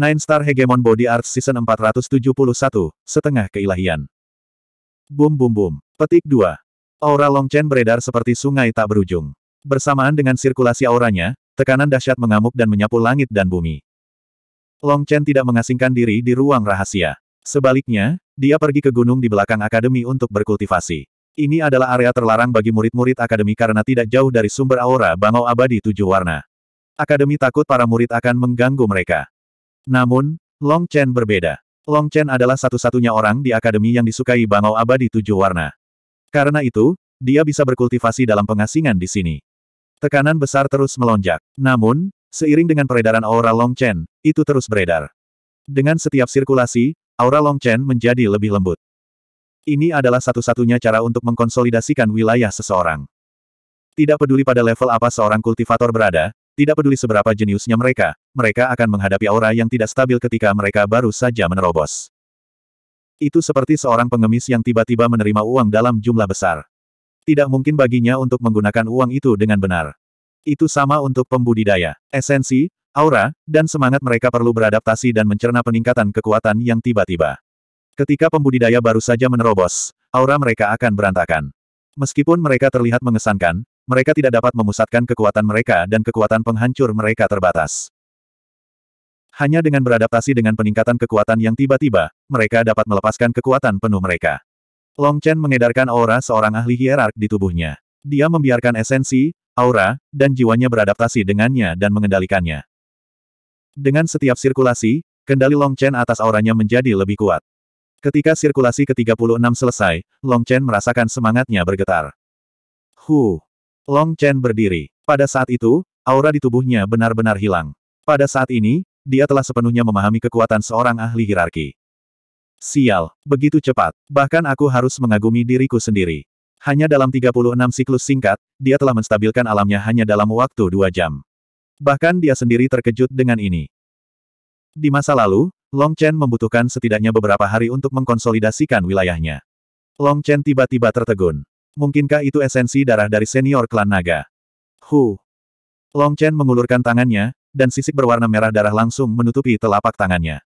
Nine Star Hegemon Body Art Season 471, Setengah Keilahian. Boom Boom Boom. Petik 2. Aura Long Chen beredar seperti sungai tak berujung. Bersamaan dengan sirkulasi auranya, tekanan dahsyat mengamuk dan menyapu langit dan bumi. Long Chen tidak mengasingkan diri di ruang rahasia. Sebaliknya, dia pergi ke gunung di belakang akademi untuk berkultivasi. Ini adalah area terlarang bagi murid-murid akademi karena tidak jauh dari sumber aura bangau abadi tujuh warna. Akademi takut para murid akan mengganggu mereka. Namun, Long Chen berbeda. Long Chen adalah satu-satunya orang di akademi yang disukai bangau abadi tujuh warna. Karena itu, dia bisa berkultivasi dalam pengasingan di sini. Tekanan besar terus melonjak. Namun, seiring dengan peredaran aura Long Chen, itu terus beredar. Dengan setiap sirkulasi, aura Long Chen menjadi lebih lembut. Ini adalah satu-satunya cara untuk mengkonsolidasikan wilayah seseorang. Tidak peduli pada level apa seorang kultivator berada, tidak peduli seberapa jeniusnya mereka, mereka akan menghadapi aura yang tidak stabil ketika mereka baru saja menerobos. Itu seperti seorang pengemis yang tiba-tiba menerima uang dalam jumlah besar. Tidak mungkin baginya untuk menggunakan uang itu dengan benar. Itu sama untuk pembudidaya. Esensi, aura, dan semangat mereka perlu beradaptasi dan mencerna peningkatan kekuatan yang tiba-tiba. Ketika pembudidaya baru saja menerobos, aura mereka akan berantakan. Meskipun mereka terlihat mengesankan, mereka tidak dapat memusatkan kekuatan mereka dan kekuatan penghancur mereka terbatas. Hanya dengan beradaptasi dengan peningkatan kekuatan yang tiba-tiba, mereka dapat melepaskan kekuatan penuh mereka. Long Chen mengedarkan aura seorang ahli hierark di tubuhnya. Dia membiarkan esensi, aura, dan jiwanya beradaptasi dengannya dan mengendalikannya. Dengan setiap sirkulasi, kendali Long Chen atas auranya menjadi lebih kuat. Ketika sirkulasi ke-36 selesai, Long Chen merasakan semangatnya bergetar. Huh, Long Chen berdiri. Pada saat itu, aura di tubuhnya benar-benar hilang. Pada saat ini, dia telah sepenuhnya memahami kekuatan seorang ahli hierarki. Sial, begitu cepat, bahkan aku harus mengagumi diriku sendiri. Hanya dalam 36 siklus singkat, dia telah menstabilkan alamnya hanya dalam waktu dua jam. Bahkan dia sendiri terkejut dengan ini. Di masa lalu, Long Chen membutuhkan setidaknya beberapa hari untuk mengkonsolidasikan wilayahnya. Long Chen tiba-tiba tertegun. Mungkinkah itu esensi darah dari senior klan naga? Hu. Long Chen mengulurkan tangannya, dan sisik berwarna merah darah langsung menutupi telapak tangannya.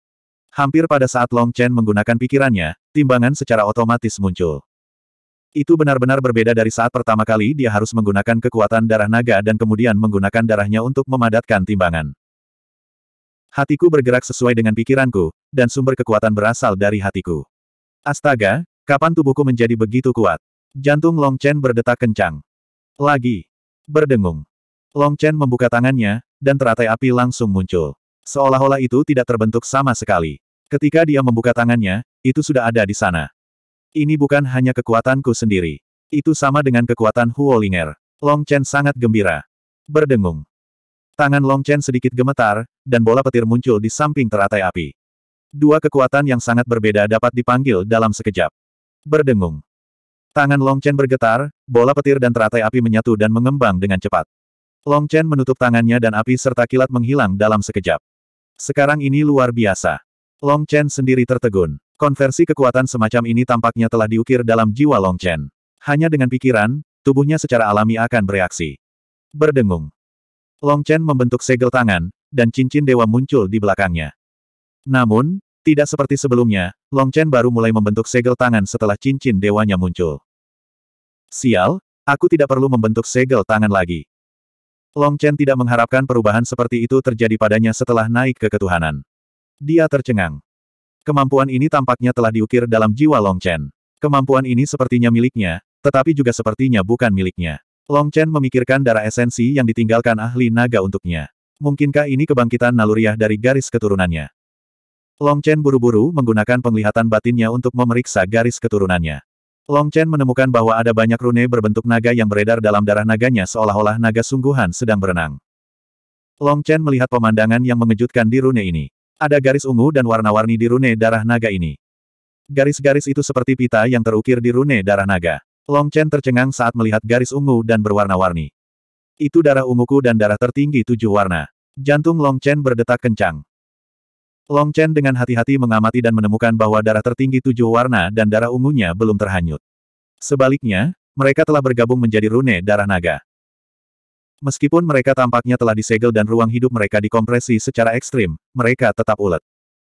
Hampir pada saat Long Chen menggunakan pikirannya, timbangan secara otomatis muncul. Itu benar-benar berbeda dari saat pertama kali dia harus menggunakan kekuatan darah naga dan kemudian menggunakan darahnya untuk memadatkan timbangan. Hatiku bergerak sesuai dengan pikiranku, dan sumber kekuatan berasal dari hatiku. Astaga, kapan tubuhku menjadi begitu kuat? Jantung Long Chen berdetak kencang. Lagi. Berdengung. Long Chen membuka tangannya, dan teratai api langsung muncul. Seolah-olah itu tidak terbentuk sama sekali. Ketika dia membuka tangannya, itu sudah ada di sana. Ini bukan hanya kekuatanku sendiri. Itu sama dengan kekuatan Huo Ling'er. Long Chen sangat gembira. Berdengung. Tangan Long Chen sedikit gemetar, dan bola petir muncul di samping teratai api. Dua kekuatan yang sangat berbeda dapat dipanggil dalam sekejap. Berdengung. Tangan Long Chen bergetar, bola petir dan teratai api menyatu dan mengembang dengan cepat. Long Chen menutup tangannya dan api serta kilat menghilang dalam sekejap. Sekarang ini luar biasa. Long Chen sendiri tertegun. Konversi kekuatan semacam ini tampaknya telah diukir dalam jiwa Long Chen. Hanya dengan pikiran, tubuhnya secara alami akan bereaksi. Berdengung. Long Chen membentuk segel tangan, dan cincin dewa muncul di belakangnya. Namun, tidak seperti sebelumnya, Long Chen baru mulai membentuk segel tangan setelah cincin dewanya muncul. Sial, aku tidak perlu membentuk segel tangan lagi. Long Chen tidak mengharapkan perubahan seperti itu terjadi padanya setelah naik ke ketuhanan. Dia tercengang. Kemampuan ini tampaknya telah diukir dalam jiwa Long Chen. Kemampuan ini sepertinya miliknya, tetapi juga sepertinya bukan miliknya. Long Chen memikirkan darah esensi yang ditinggalkan ahli naga untuknya. Mungkinkah ini kebangkitan naluriah dari garis keturunannya? Long Chen buru-buru menggunakan penglihatan batinnya untuk memeriksa garis keturunannya. Long Chen menemukan bahwa ada banyak rune berbentuk naga yang beredar dalam darah naganya seolah-olah naga sungguhan sedang berenang. Long Chen melihat pemandangan yang mengejutkan di rune ini. Ada garis ungu dan warna-warni di rune darah naga ini. Garis-garis itu seperti pita yang terukir di rune darah naga. Long Chen tercengang saat melihat garis ungu dan berwarna-warni. Itu darah unguku dan darah tertinggi tujuh warna. Jantung Long Chen berdetak kencang. Long Chen dengan hati-hati mengamati dan menemukan bahwa darah tertinggi tujuh warna dan darah ungunya belum terhanyut. Sebaliknya, mereka telah bergabung menjadi rune darah naga. Meskipun mereka tampaknya telah disegel dan ruang hidup mereka dikompresi secara ekstrim, mereka tetap ulet.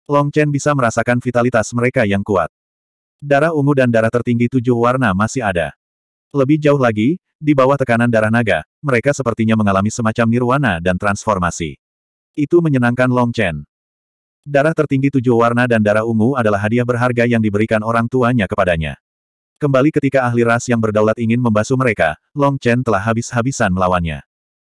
Long Chen bisa merasakan vitalitas mereka yang kuat. Darah ungu dan darah tertinggi tujuh warna masih ada. Lebih jauh lagi, di bawah tekanan darah naga, mereka sepertinya mengalami semacam nirwana dan transformasi. Itu menyenangkan Long Chen. Darah tertinggi tujuh warna dan darah ungu adalah hadiah berharga yang diberikan orang tuanya kepadanya. Kembali ketika ahli ras yang berdaulat ingin membasuh mereka, Long Chen telah habis-habisan melawannya.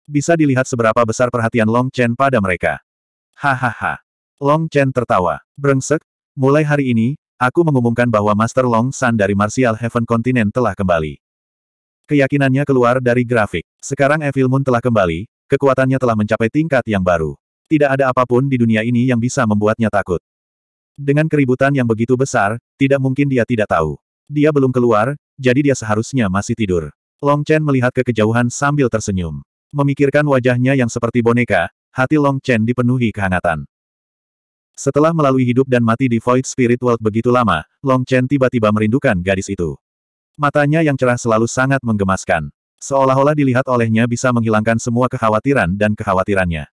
Bisa dilihat seberapa besar perhatian Long Chen pada mereka. Hahaha. Long Chen tertawa. Brengsek, mulai hari ini, aku mengumumkan bahwa Master Long San dari Martial Heaven Continent telah kembali. Keyakinannya keluar dari grafik. Sekarang Evil Moon telah kembali, kekuatannya telah mencapai tingkat yang baru. Tidak ada apapun di dunia ini yang bisa membuatnya takut. Dengan keributan yang begitu besar, tidak mungkin dia tidak tahu. Dia belum keluar, jadi dia seharusnya masih tidur. Long Chen melihat ke kejauhan sambil tersenyum. Memikirkan wajahnya yang seperti boneka, hati Long Chen dipenuhi kehangatan. Setelah melalui hidup dan mati di Void Spirit World begitu lama, Long Chen tiba-tiba merindukan gadis itu. Matanya yang cerah selalu sangat menggemaskan. Seolah-olah dilihat olehnya bisa menghilangkan semua kekhawatiran dan kekhawatirannya.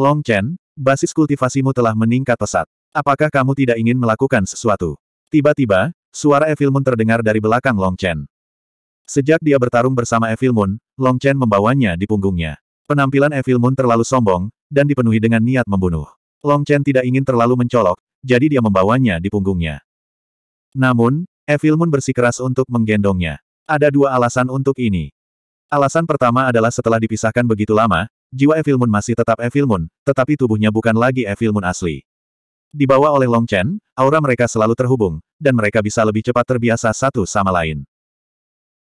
Long Chen, basis kultivasimu telah meningkat pesat. Apakah kamu tidak ingin melakukan sesuatu? Tiba-tiba, suara Evil Moon terdengar dari belakang Long Chen. Sejak dia bertarung bersama Evil Moon, Long Chen membawanya di punggungnya. Penampilan Evil Moon terlalu sombong, dan dipenuhi dengan niat membunuh. Long Chen tidak ingin terlalu mencolok, jadi dia membawanya di punggungnya. Namun, Evil Moon bersikeras untuk menggendongnya. Ada dua alasan untuk ini. Alasan pertama adalah setelah dipisahkan begitu lama, jiwa Evil Moon masih tetap Evil Moon, tetapi tubuhnya bukan lagi Evil Moon asli. Dibawa oleh Long Chen, aura mereka selalu terhubung, dan mereka bisa lebih cepat terbiasa satu sama lain.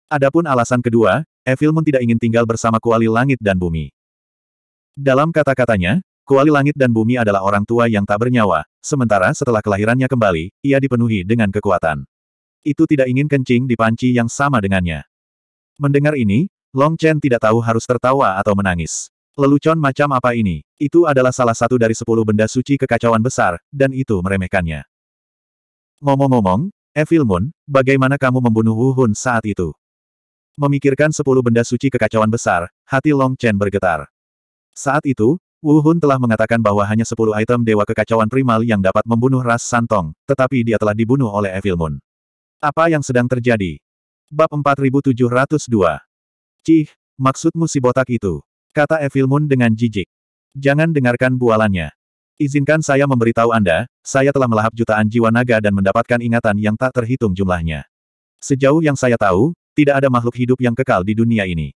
Adapun alasan kedua, Evil Moon tidak ingin tinggal bersama kuali langit dan bumi. Dalam kata-katanya, kuali langit dan bumi adalah orang tua yang tak bernyawa, sementara setelah kelahirannya kembali, ia dipenuhi dengan kekuatan. Itu tidak ingin kencing di panci yang sama dengannya. Mendengar ini, Long Chen tidak tahu harus tertawa atau menangis. Lelucon macam apa ini? Itu adalah salah satu dari sepuluh benda suci kekacauan besar, dan itu meremehkannya. Ngomong-ngomong, Evil Moon, bagaimana kamu membunuh Wu Hun saat itu? Memikirkan sepuluh benda suci kekacauan besar, hati Long Chen bergetar. Saat itu, Wu Hun telah mengatakan bahwa hanya sepuluh item dewa kekacauan primal yang dapat membunuh ras Santong, tetapi dia telah dibunuh oleh Evil Moon. Apa yang sedang terjadi? Bab 4702 Cih, maksudmu si botak itu? Kata Evil Moon dengan jijik. Jangan dengarkan bualannya. Izinkan saya memberitahu Anda, saya telah melahap jutaan jiwa naga dan mendapatkan ingatan yang tak terhitung jumlahnya. Sejauh yang saya tahu, tidak ada makhluk hidup yang kekal di dunia ini.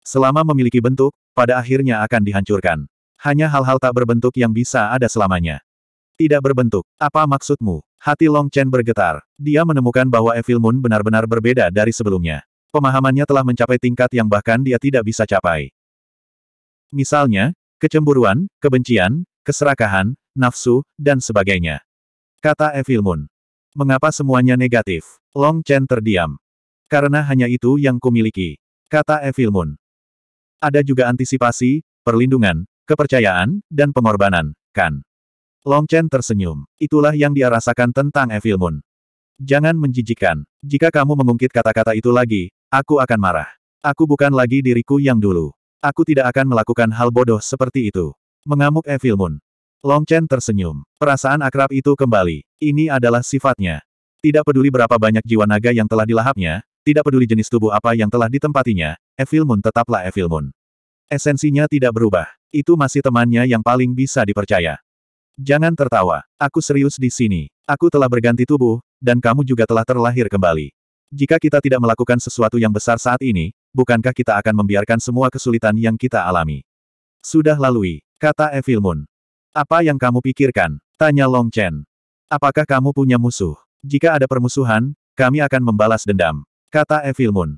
Selama memiliki bentuk, pada akhirnya akan dihancurkan. Hanya hal-hal tak berbentuk yang bisa ada selamanya. Tidak berbentuk. Apa maksudmu? Hati Long Chen bergetar. Dia menemukan bahwa Evil Moon benar-benar berbeda dari sebelumnya. Pemahamannya telah mencapai tingkat yang bahkan dia tidak bisa capai. Misalnya, kecemburuan, kebencian, keserakahan, nafsu, dan sebagainya. Kata Evil Moon. Mengapa semuanya negatif? Long Chen terdiam. Karena hanya itu yang kumiliki. Kata Evil Moon. Ada juga antisipasi, perlindungan, kepercayaan, dan pengorbanan, kan? Long Chen tersenyum. Itulah yang dia rasakan tentang Evil Moon. Jangan menjijikan. Jika kamu mengungkit kata-kata itu lagi, aku akan marah. Aku bukan lagi diriku yang dulu. Aku tidak akan melakukan hal bodoh seperti itu. Mengamuk Evil Moon. Long Chen tersenyum. Perasaan akrab itu kembali. Ini adalah sifatnya. Tidak peduli berapa banyak jiwa naga yang telah dilahapnya, tidak peduli jenis tubuh apa yang telah ditempatinya, Evil Moon tetaplah Evil Moon. Esensinya tidak berubah. Itu masih temannya yang paling bisa dipercaya. Jangan tertawa. Aku serius di sini. Aku telah berganti tubuh, dan kamu juga telah terlahir kembali. Jika kita tidak melakukan sesuatu yang besar saat ini, bukankah kita akan membiarkan semua kesulitan yang kita alami? Sudah lalui, kata Evil Moon. Apa yang kamu pikirkan? Tanya Long Chen. Apakah kamu punya musuh? Jika ada permusuhan, kami akan membalas dendam. Kata Evil Moon.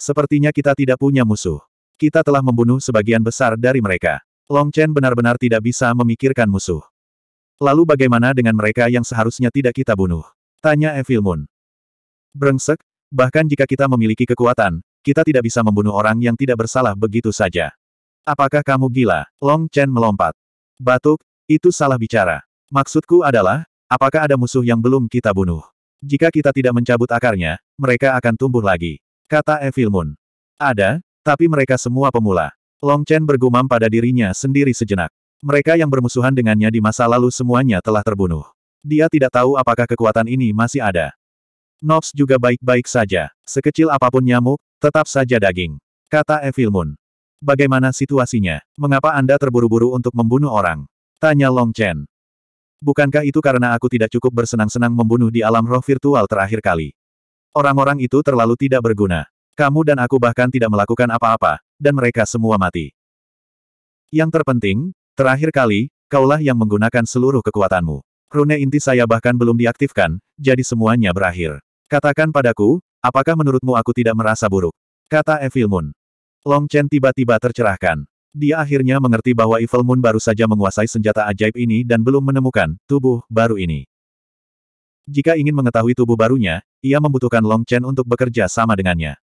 Sepertinya kita tidak punya musuh. Kita telah membunuh sebagian besar dari mereka. Long Chen benar-benar tidak bisa memikirkan musuh. Lalu bagaimana dengan mereka yang seharusnya tidak kita bunuh? Tanya Evil Moon. Brengsek, bahkan jika kita memiliki kekuatan, kita tidak bisa membunuh orang yang tidak bersalah begitu saja. Apakah kamu gila? Long Chen melompat. Batuk, itu salah bicara. Maksudku adalah, apakah ada musuh yang belum kita bunuh? Jika kita tidak mencabut akarnya, mereka akan tumbuh lagi. Kata Evil Moon. Ada, tapi mereka semua pemula. Long Chen bergumam pada dirinya sendiri sejenak. Mereka yang bermusuhan dengannya di masa lalu semuanya telah terbunuh. Dia tidak tahu apakah kekuatan ini masih ada. Nox juga baik-baik saja. Sekecil apapun nyamuk, tetap saja daging. Kata Evil Moon. Bagaimana situasinya? Mengapa Anda terburu-buru untuk membunuh orang? Tanya Long Chen. Bukankah itu karena aku tidak cukup bersenang-senang membunuh di alam roh virtual terakhir kali? Orang-orang itu terlalu tidak berguna. Kamu dan aku bahkan tidak melakukan apa-apa, dan mereka semua mati. Yang terpenting, terakhir kali, kaulah yang menggunakan seluruh kekuatanmu. Rune inti saya bahkan belum diaktifkan, jadi semuanya berakhir. Katakan padaku, apakah menurutmu aku tidak merasa buruk? Kata Evil Moon. Long Chen tiba-tiba tercerahkan. Dia akhirnya mengerti bahwa Evil Moon baru saja menguasai senjata ajaib ini dan belum menemukan tubuh baru ini. Jika ingin mengetahui tubuh barunya, ia membutuhkan Long Chen untuk bekerja sama dengannya.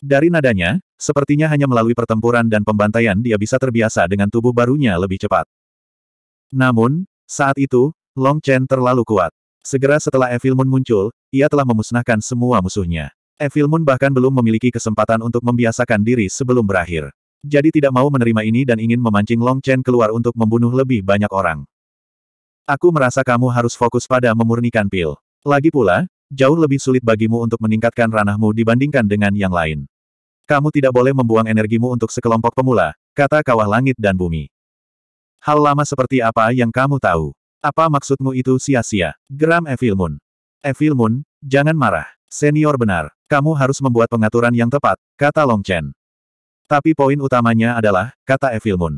Dari nadanya, sepertinya hanya melalui pertempuran dan pembantaian dia bisa terbiasa dengan tubuh barunya lebih cepat. Namun, saat itu, Long Chen terlalu kuat. Segera setelah Evil Moon muncul, ia telah memusnahkan semua musuhnya. Evil Moon bahkan belum memiliki kesempatan untuk membiasakan diri sebelum berakhir. Jadi tidak mau menerima ini dan ingin memancing Long Chen keluar untuk membunuh lebih banyak orang. Aku merasa kamu harus fokus pada memurnikan pil. Lagi pula, jauh lebih sulit bagimu untuk meningkatkan ranahmu dibandingkan dengan yang lain. Kamu tidak boleh membuang energimu untuk sekelompok pemula, kata kawah langit dan bumi. Hal lama seperti apa yang kamu tahu? Apa maksudmu itu sia-sia? Geram Evil Moon. Evil Moon, jangan marah. Senior benar, kamu harus membuat pengaturan yang tepat, kata Long Chen. Tapi poin utamanya adalah, kata Evil Moon.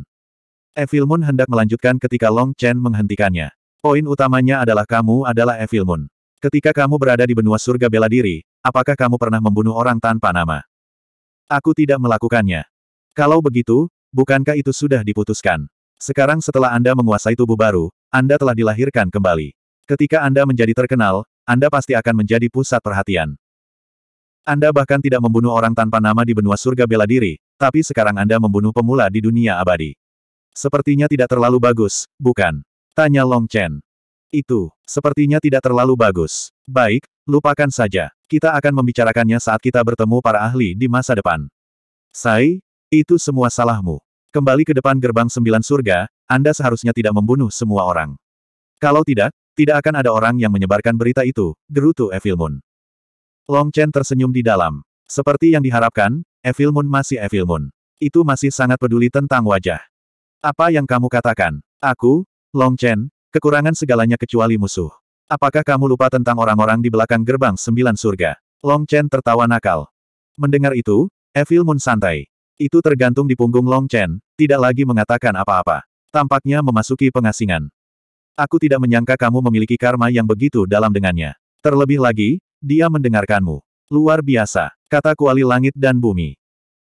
Evil Moon hendak melanjutkan ketika Long Chen menghentikannya. Poin utamanya adalah kamu adalah Evil Moon. Ketika kamu berada di benua surga bela diri, apakah kamu pernah membunuh orang tanpa nama? Aku tidak melakukannya. Kalau begitu, bukankah itu sudah diputuskan? Sekarang setelah Anda menguasai tubuh baru, anda telah dilahirkan kembali. Ketika Anda menjadi terkenal, Anda pasti akan menjadi pusat perhatian. Anda bahkan tidak membunuh orang tanpa nama di benua surga bela diri, tapi sekarang Anda membunuh pemula di dunia abadi. Sepertinya tidak terlalu bagus, bukan? Tanya Long Chen. Itu, sepertinya tidak terlalu bagus. Baik, lupakan saja. Kita akan membicarakannya saat kita bertemu para ahli di masa depan. Sai, itu semua salahmu. Kembali ke depan gerbang sembilan surga, anda seharusnya tidak membunuh semua orang. Kalau tidak, tidak akan ada orang yang menyebarkan berita itu, gerutu Evil Moon. Long Chen tersenyum di dalam. Seperti yang diharapkan, Evil Moon masih Evil Moon. Itu masih sangat peduli tentang wajah. Apa yang kamu katakan? Aku, Long Chen, kekurangan segalanya kecuali musuh. Apakah kamu lupa tentang orang-orang di belakang gerbang sembilan surga? Long Chen tertawa nakal. Mendengar itu, Evil Moon santai. Itu tergantung di punggung Long Chen, tidak lagi mengatakan apa-apa. Tampaknya memasuki pengasingan. Aku tidak menyangka kamu memiliki karma yang begitu dalam dengannya. Terlebih lagi, dia mendengarkanmu. Luar biasa, kata kuali langit dan bumi.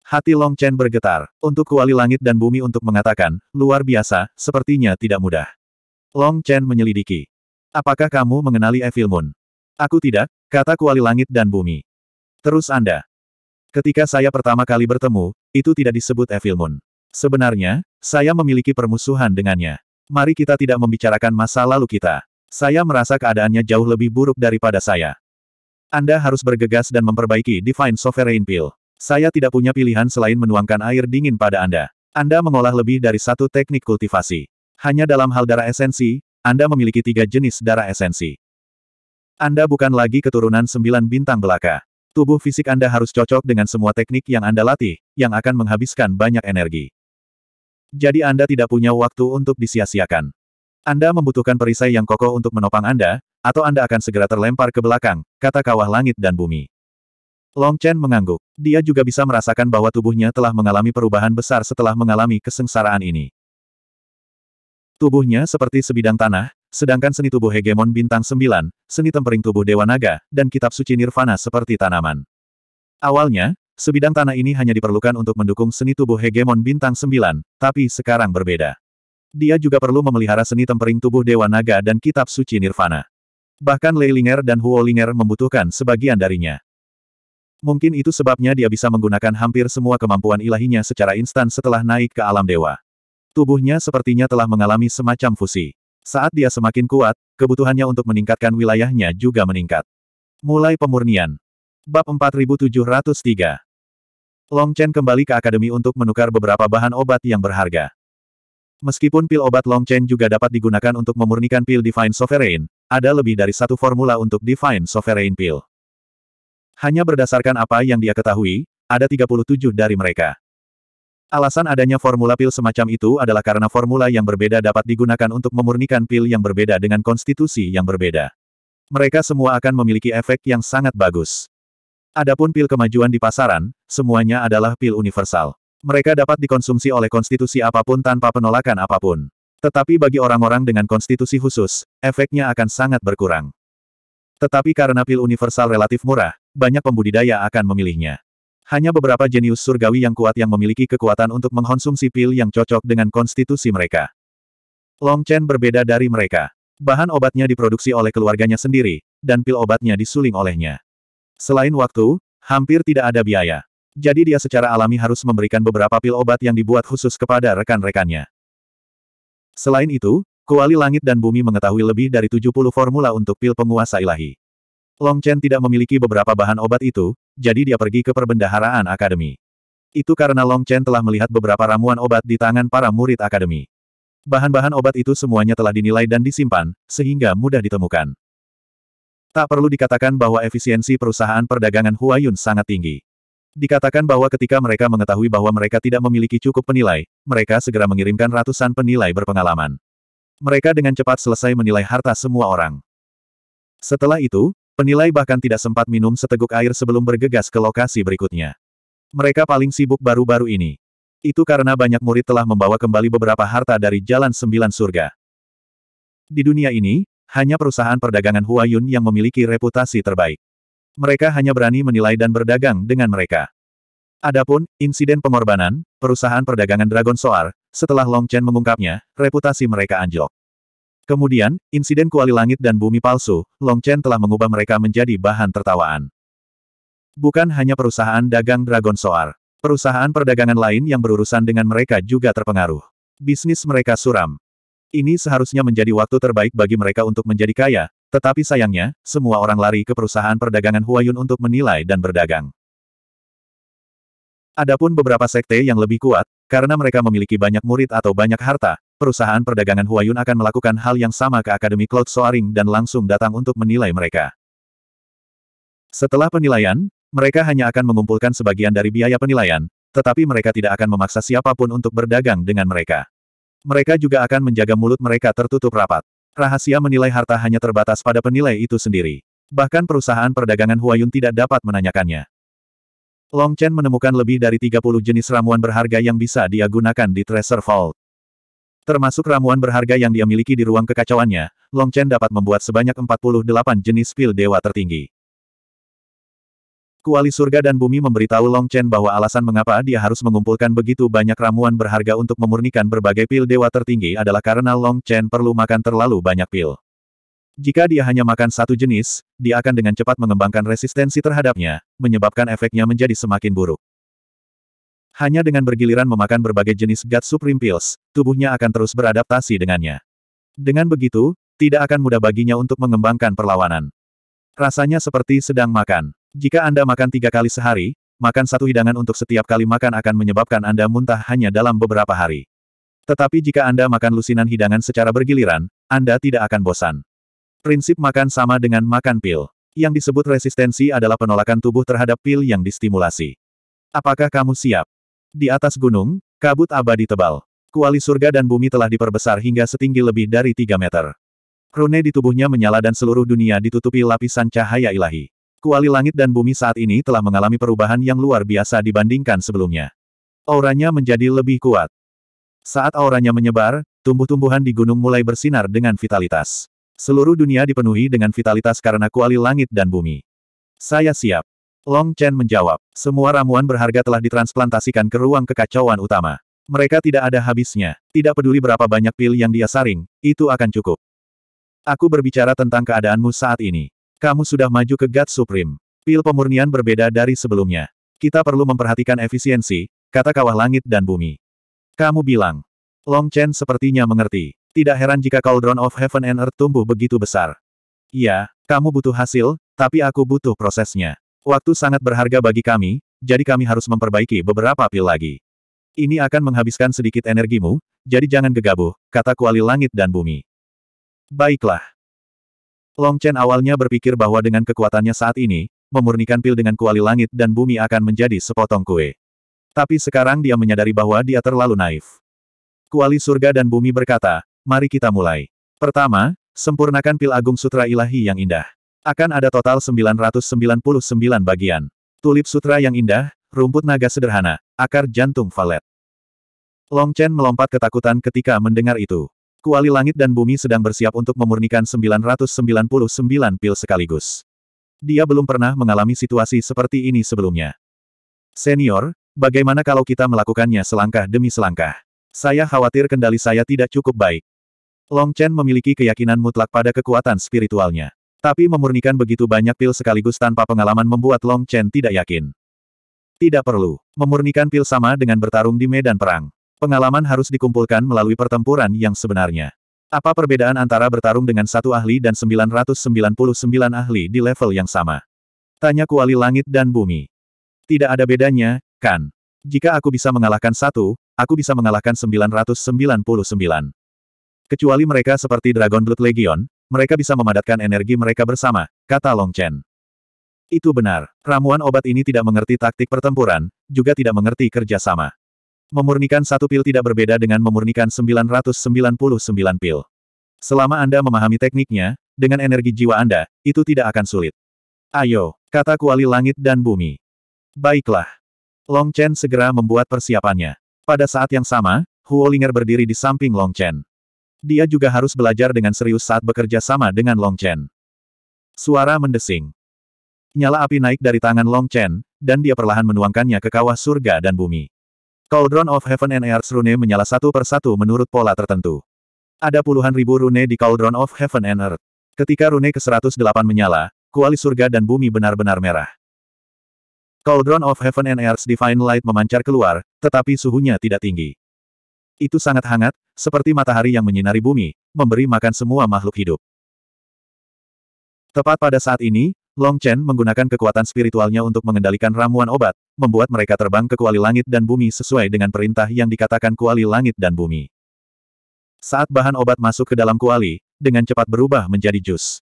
Hati Long Chen bergetar. Untuk kuali langit dan bumi untuk mengatakan, luar biasa, sepertinya tidak mudah. Long Chen menyelidiki. Apakah kamu mengenali Evil Moon? Aku tidak, kata kuali langit dan bumi. Terus Anda. Ketika saya pertama kali bertemu, itu tidak disebut Evil Moon. Sebenarnya, saya memiliki permusuhan dengannya. Mari kita tidak membicarakan masa lalu kita. Saya merasa keadaannya jauh lebih buruk daripada saya. Anda harus bergegas dan memperbaiki Divine Sovereign Pill. Saya tidak punya pilihan selain menuangkan air dingin pada Anda. Anda mengolah lebih dari satu teknik kultivasi. Hanya dalam hal darah esensi, Anda memiliki tiga jenis darah esensi. Anda bukan lagi keturunan sembilan bintang belaka. Tubuh fisik Anda harus cocok dengan semua teknik yang Anda latih, yang akan menghabiskan banyak energi. Jadi Anda tidak punya waktu untuk disia-siakan. Anda membutuhkan perisai yang kokoh untuk menopang Anda, atau Anda akan segera terlempar ke belakang, kata kawah langit dan bumi. Long Chen mengangguk. Dia juga bisa merasakan bahwa tubuhnya telah mengalami perubahan besar setelah mengalami kesengsaraan ini. Tubuhnya seperti sebidang tanah, sedangkan seni tubuh hegemon bintang Sembilan, seni tempering tubuh Dewa Naga, dan kitab suci Nirvana seperti tanaman. Awalnya, Sebidang tanah ini hanya diperlukan untuk mendukung seni tubuh hegemon bintang sembilan, tapi sekarang berbeda. Dia juga perlu memelihara seni tempering tubuh Dewa Naga dan Kitab Suci Nirvana. Bahkan Leilinger dan Huolinger membutuhkan sebagian darinya. Mungkin itu sebabnya dia bisa menggunakan hampir semua kemampuan ilahinya secara instan setelah naik ke alam dewa. Tubuhnya sepertinya telah mengalami semacam fusi. Saat dia semakin kuat, kebutuhannya untuk meningkatkan wilayahnya juga meningkat. Mulai pemurnian. Bab 4703 Long Chen kembali ke akademi untuk menukar beberapa bahan obat yang berharga. Meskipun pil obat Long Chen juga dapat digunakan untuk memurnikan pil Divine Sovereign, ada lebih dari satu formula untuk Divine Sovereign pil. Hanya berdasarkan apa yang dia ketahui, ada 37 dari mereka. Alasan adanya formula pil semacam itu adalah karena formula yang berbeda dapat digunakan untuk memurnikan pil yang berbeda dengan konstitusi yang berbeda. Mereka semua akan memiliki efek yang sangat bagus. Adapun pil kemajuan di pasaran, semuanya adalah pil universal. Mereka dapat dikonsumsi oleh konstitusi apapun tanpa penolakan apapun. Tetapi bagi orang-orang dengan konstitusi khusus, efeknya akan sangat berkurang. Tetapi karena pil universal relatif murah, banyak pembudidaya akan memilihnya. Hanya beberapa jenius surgawi yang kuat yang memiliki kekuatan untuk mengkonsumsi pil yang cocok dengan konstitusi mereka. Long Chen berbeda dari mereka. Bahan obatnya diproduksi oleh keluarganya sendiri, dan pil obatnya disuling olehnya. Selain waktu, hampir tidak ada biaya. Jadi dia secara alami harus memberikan beberapa pil obat yang dibuat khusus kepada rekan-rekannya. Selain itu, kuali langit dan bumi mengetahui lebih dari 70 formula untuk pil penguasa ilahi. Long Chen tidak memiliki beberapa bahan obat itu, jadi dia pergi ke perbendaharaan akademi. Itu karena Long Chen telah melihat beberapa ramuan obat di tangan para murid akademi. Bahan-bahan obat itu semuanya telah dinilai dan disimpan, sehingga mudah ditemukan. Tak perlu dikatakan bahwa efisiensi perusahaan perdagangan Huayun sangat tinggi. Dikatakan bahwa ketika mereka mengetahui bahwa mereka tidak memiliki cukup penilai, mereka segera mengirimkan ratusan penilai berpengalaman. Mereka dengan cepat selesai menilai harta semua orang. Setelah itu, penilai bahkan tidak sempat minum seteguk air sebelum bergegas ke lokasi berikutnya. Mereka paling sibuk baru-baru ini. Itu karena banyak murid telah membawa kembali beberapa harta dari Jalan Sembilan Surga. Di dunia ini, hanya perusahaan perdagangan Huayun yang memiliki reputasi terbaik. Mereka hanya berani menilai dan berdagang dengan mereka. Adapun, insiden pengorbanan, perusahaan perdagangan Dragon Soar, setelah Long Chen mengungkapnya, reputasi mereka anjlok. Kemudian, insiden kuali langit dan bumi palsu, Long Chen telah mengubah mereka menjadi bahan tertawaan. Bukan hanya perusahaan dagang Dragon Soar. Perusahaan perdagangan lain yang berurusan dengan mereka juga terpengaruh. Bisnis mereka suram. Ini seharusnya menjadi waktu terbaik bagi mereka untuk menjadi kaya, tetapi sayangnya, semua orang lari ke perusahaan perdagangan Huayun untuk menilai dan berdagang. Adapun beberapa sekte yang lebih kuat, karena mereka memiliki banyak murid atau banyak harta, perusahaan perdagangan Huayun akan melakukan hal yang sama ke Akademi Cloud Soaring dan langsung datang untuk menilai mereka. Setelah penilaian, mereka hanya akan mengumpulkan sebagian dari biaya penilaian, tetapi mereka tidak akan memaksa siapapun untuk berdagang dengan mereka. Mereka juga akan menjaga mulut mereka tertutup rapat. Rahasia menilai harta hanya terbatas pada penilai itu sendiri. Bahkan perusahaan perdagangan Huayun tidak dapat menanyakannya. Long Chen menemukan lebih dari 30 jenis ramuan berharga yang bisa dia gunakan di Treasure Vault. Termasuk ramuan berharga yang dia miliki di ruang kekacauannya, Long Chen dapat membuat sebanyak 48 jenis pil dewa tertinggi. Kuali surga dan bumi memberitahu Long Chen bahwa alasan mengapa dia harus mengumpulkan begitu banyak ramuan berharga untuk memurnikan berbagai pil dewa tertinggi adalah karena Long Chen perlu makan terlalu banyak pil. Jika dia hanya makan satu jenis, dia akan dengan cepat mengembangkan resistensi terhadapnya, menyebabkan efeknya menjadi semakin buruk. Hanya dengan bergiliran memakan berbagai jenis God Supreme Pills, tubuhnya akan terus beradaptasi dengannya. Dengan begitu, tidak akan mudah baginya untuk mengembangkan perlawanan. Rasanya seperti sedang makan. Jika Anda makan tiga kali sehari, makan satu hidangan untuk setiap kali makan akan menyebabkan Anda muntah hanya dalam beberapa hari. Tetapi jika Anda makan lusinan hidangan secara bergiliran, Anda tidak akan bosan. Prinsip makan sama dengan makan pil. Yang disebut resistensi adalah penolakan tubuh terhadap pil yang distimulasi. Apakah kamu siap? Di atas gunung, kabut abadi tebal. Kuali surga dan bumi telah diperbesar hingga setinggi lebih dari 3 meter. Rune di tubuhnya menyala dan seluruh dunia ditutupi lapisan cahaya ilahi. Kuali langit dan bumi saat ini telah mengalami perubahan yang luar biasa dibandingkan sebelumnya. Auranya menjadi lebih kuat. Saat auranya menyebar, tumbuh-tumbuhan di gunung mulai bersinar dengan vitalitas. Seluruh dunia dipenuhi dengan vitalitas karena kuali langit dan bumi. Saya siap. Long Chen menjawab, semua ramuan berharga telah ditransplantasikan ke ruang kekacauan utama. Mereka tidak ada habisnya. Tidak peduli berapa banyak pil yang dia saring, itu akan cukup. Aku berbicara tentang keadaanmu saat ini. Kamu sudah maju ke God Supreme. Pil pemurnian berbeda dari sebelumnya. Kita perlu memperhatikan efisiensi, kata kawah langit dan bumi. Kamu bilang. Long Chen sepertinya mengerti. Tidak heran jika Cauldron of Heaven and Earth tumbuh begitu besar. Iya, kamu butuh hasil, tapi aku butuh prosesnya. Waktu sangat berharga bagi kami, jadi kami harus memperbaiki beberapa pil lagi. Ini akan menghabiskan sedikit energimu, jadi jangan gegabah, kata kuali langit dan bumi. Baiklah. Long Chen awalnya berpikir bahwa dengan kekuatannya saat ini, memurnikan pil dengan kuali langit dan bumi akan menjadi sepotong kue. Tapi sekarang dia menyadari bahwa dia terlalu naif. Kuali surga dan bumi berkata, mari kita mulai. Pertama, sempurnakan pil agung sutra ilahi yang indah. Akan ada total 999 bagian. Tulip sutra yang indah, rumput naga sederhana, akar jantung valet. Long Chen melompat ketakutan ketika mendengar itu. Kuali langit dan bumi sedang bersiap untuk memurnikan 999 pil sekaligus. Dia belum pernah mengalami situasi seperti ini sebelumnya. Senior, bagaimana kalau kita melakukannya selangkah demi selangkah? Saya khawatir kendali saya tidak cukup baik. Long Chen memiliki keyakinan mutlak pada kekuatan spiritualnya. Tapi memurnikan begitu banyak pil sekaligus tanpa pengalaman membuat Long Chen tidak yakin. Tidak perlu memurnikan pil sama dengan bertarung di medan perang. Pengalaman harus dikumpulkan melalui pertempuran yang sebenarnya. Apa perbedaan antara bertarung dengan satu ahli dan 999 ahli di level yang sama? Tanya kuali langit dan bumi. Tidak ada bedanya, kan? Jika aku bisa mengalahkan satu, aku bisa mengalahkan 999. Kecuali mereka seperti Dragon Blood Legion, mereka bisa memadatkan energi mereka bersama, kata Long Chen. Itu benar, ramuan obat ini tidak mengerti taktik pertempuran, juga tidak mengerti kerjasama. Memurnikan satu pil tidak berbeda dengan memurnikan 999 pil. Selama Anda memahami tekniknya, dengan energi jiwa Anda, itu tidak akan sulit. Ayo, kata kuali langit dan bumi. Baiklah. Long Chen segera membuat persiapannya. Pada saat yang sama, Huo Ling'er berdiri di samping Long Chen. Dia juga harus belajar dengan serius saat bekerja sama dengan Long Chen. Suara mendesing. Nyala api naik dari tangan Long Chen, dan dia perlahan menuangkannya ke kawah surga dan bumi. Cauldron of Heaven and Earth rune menyala satu per satu menurut pola tertentu. Ada puluhan ribu rune di Cauldron of Heaven and Earth. Ketika rune ke-108 menyala, kuali surga dan bumi benar-benar merah. Cauldron of Heaven and Earth's Divine Light memancar keluar, tetapi suhunya tidak tinggi. Itu sangat hangat, seperti matahari yang menyinari bumi, memberi makan semua makhluk hidup. Tepat pada saat ini, Long Chen menggunakan kekuatan spiritualnya untuk mengendalikan ramuan obat, membuat mereka terbang ke kuali langit dan bumi sesuai dengan perintah yang dikatakan kuali langit dan bumi. Saat bahan obat masuk ke dalam kuali, dengan cepat berubah menjadi jus.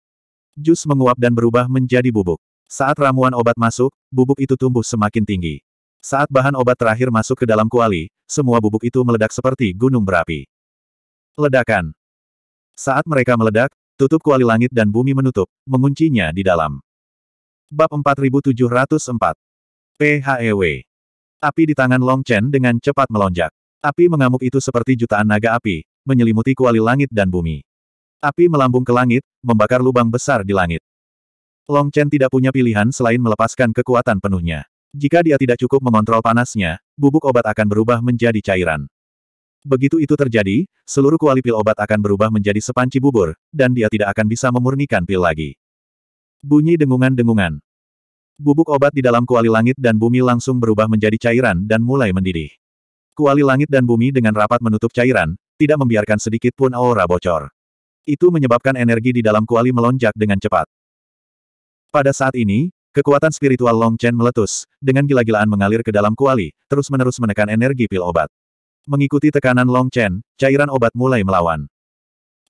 Jus menguap dan berubah menjadi bubuk. Saat ramuan obat masuk, bubuk itu tumbuh semakin tinggi. Saat bahan obat terakhir masuk ke dalam kuali, semua bubuk itu meledak seperti gunung berapi. Ledakan. Saat mereka meledak, tutup kuali langit dan bumi menutup, menguncinya di dalam. Bab 4704 PHEW. Api di tangan Long Chen dengan cepat melonjak. Api mengamuk itu seperti jutaan naga api, menyelimuti kuali langit dan bumi. Api melambung ke langit, membakar lubang besar di langit. Long Chen tidak punya pilihan selain melepaskan kekuatan penuhnya. Jika dia tidak cukup mengontrol panasnya, bubuk obat akan berubah menjadi cairan. Begitu itu terjadi, seluruh kuali pil obat akan berubah menjadi sepanci bubur, dan dia tidak akan bisa memurnikan pil lagi. Bunyi dengungan-dengungan. Bubuk obat di dalam kuali langit dan bumi langsung berubah menjadi cairan dan mulai mendidih. Kuali langit dan bumi dengan rapat menutup cairan, tidak membiarkan sedikit pun aura bocor. Itu menyebabkan energi di dalam kuali melonjak dengan cepat. Pada saat ini, kekuatan spiritual Long Chen meletus, dengan gila-gilaan mengalir ke dalam kuali, terus-menerus menekan energi pil obat. Mengikuti tekanan Long Chen, cairan obat mulai melawan.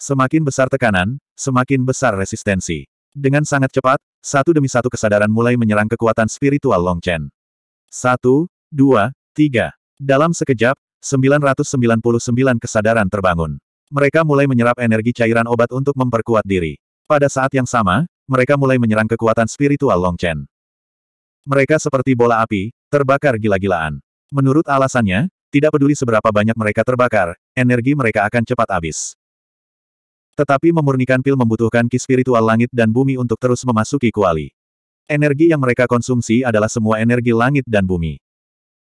Semakin besar tekanan, semakin besar resistensi. Dengan sangat cepat, satu demi satu kesadaran mulai menyerang kekuatan spiritual Long Chen. Satu, dua, tiga. Dalam sekejap, 999 kesadaran terbangun. Mereka mulai menyerap energi cairan obat untuk memperkuat diri. Pada saat yang sama, mereka mulai menyerang kekuatan spiritual Long Chen. Mereka seperti bola api, terbakar gila-gilaan. Menurut alasannya, tidak peduli seberapa banyak mereka terbakar, energi mereka akan cepat habis. Tetapi memurnikan pil membutuhkan ki spiritual langit dan bumi untuk terus memasuki kuali. Energi yang mereka konsumsi adalah semua energi langit dan bumi.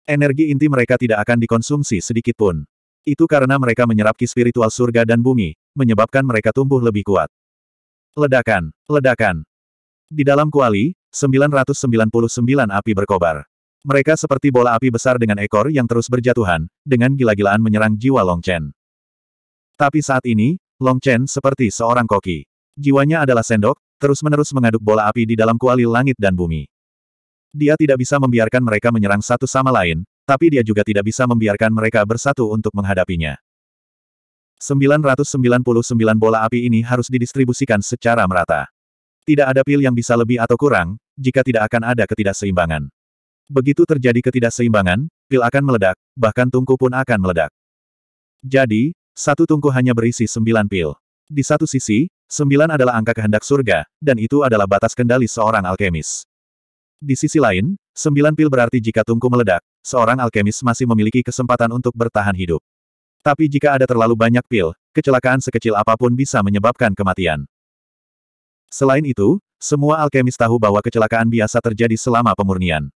Energi inti mereka tidak akan dikonsumsi sedikitpun. Itu karena mereka menyerap ki spiritual surga dan bumi, menyebabkan mereka tumbuh lebih kuat. Ledakan, ledakan. Di dalam kuali, 999 api berkobar. Mereka seperti bola api besar dengan ekor yang terus berjatuhan, dengan gila-gilaan menyerang jiwa Long Chen. Tapi saat ini, Long Chen seperti seorang koki. Jiwanya adalah sendok, terus-menerus mengaduk bola api di dalam kuali langit dan bumi. Dia tidak bisa membiarkan mereka menyerang satu sama lain, tapi dia juga tidak bisa membiarkan mereka bersatu untuk menghadapinya. 999 bola api ini harus didistribusikan secara merata. Tidak ada pil yang bisa lebih atau kurang, jika tidak akan ada ketidakseimbangan. Begitu terjadi ketidakseimbangan, pil akan meledak, bahkan tungku pun akan meledak. Jadi, satu tungku hanya berisi sembilan pil. Di satu sisi, sembilan adalah angka kehendak surga, dan itu adalah batas kendali seorang alkemis. Di sisi lain, sembilan pil berarti jika tungku meledak, seorang alkemis masih memiliki kesempatan untuk bertahan hidup. Tapi jika ada terlalu banyak pil, kecelakaan sekecil apapun bisa menyebabkan kematian. Selain itu, semua alkemis tahu bahwa kecelakaan biasa terjadi selama pemurnian.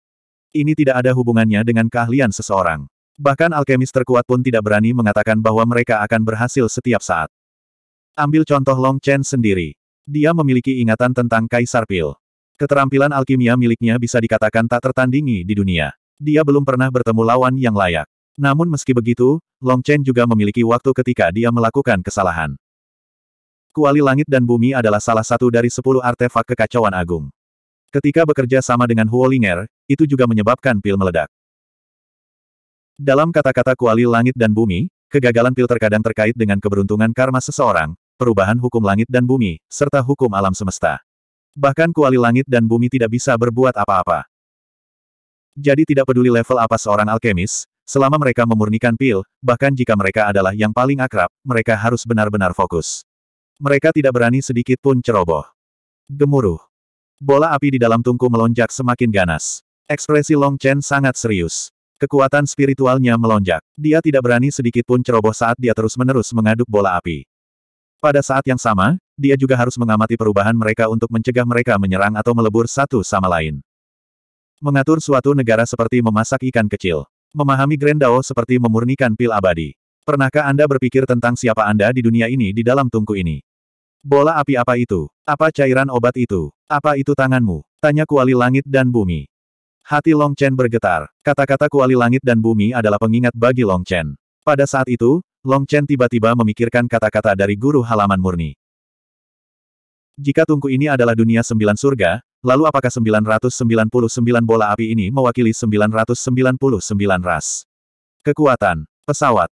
Ini tidak ada hubungannya dengan keahlian seseorang. Bahkan alkemis terkuat pun tidak berani mengatakan bahwa mereka akan berhasil setiap saat. Ambil contoh Long Chen sendiri. Dia memiliki ingatan tentang Kaisar Pil. Keterampilan alkimia miliknya bisa dikatakan tak tertandingi di dunia. Dia belum pernah bertemu lawan yang layak. Namun meski begitu, Long Chen juga memiliki waktu ketika dia melakukan kesalahan. Kuali langit dan bumi adalah salah satu dari sepuluh artefak kekacauan agung. Ketika bekerja sama dengan Huolinger, itu juga menyebabkan pil meledak. Dalam kata-kata kuali langit dan bumi, kegagalan pil terkadang terkait dengan keberuntungan karma seseorang, perubahan hukum langit dan bumi, serta hukum alam semesta. Bahkan kuali langit dan bumi tidak bisa berbuat apa-apa. Jadi tidak peduli level apa seorang alkemis, selama mereka memurnikan pil, bahkan jika mereka adalah yang paling akrab, mereka harus benar-benar fokus. Mereka tidak berani sedikit pun ceroboh. Gemuruh. Bola api di dalam tungku melonjak semakin ganas. Ekspresi Long Chen sangat serius. Kekuatan spiritualnya melonjak. Dia tidak berani sedikit pun ceroboh saat dia terus-menerus mengaduk bola api. Pada saat yang sama, dia juga harus mengamati perubahan mereka untuk mencegah mereka menyerang atau melebur satu sama lain. Mengatur suatu negara seperti memasak ikan kecil. Memahami Grendao seperti memurnikan pil abadi. Pernahkah Anda berpikir tentang siapa Anda di dunia ini di dalam tungku ini? Bola api apa itu? Apa cairan obat itu? Apa itu tanganmu? Tanya kuali langit dan bumi. Hati Long Chen bergetar. Kata-kata kuali langit dan bumi adalah pengingat bagi Long Chen. Pada saat itu, Long Chen tiba-tiba memikirkan kata-kata dari guru halaman murni. Jika tungku ini adalah dunia sembilan surga, lalu apakah 999 bola api ini mewakili 999 ras? Kekuatan. Pesawat.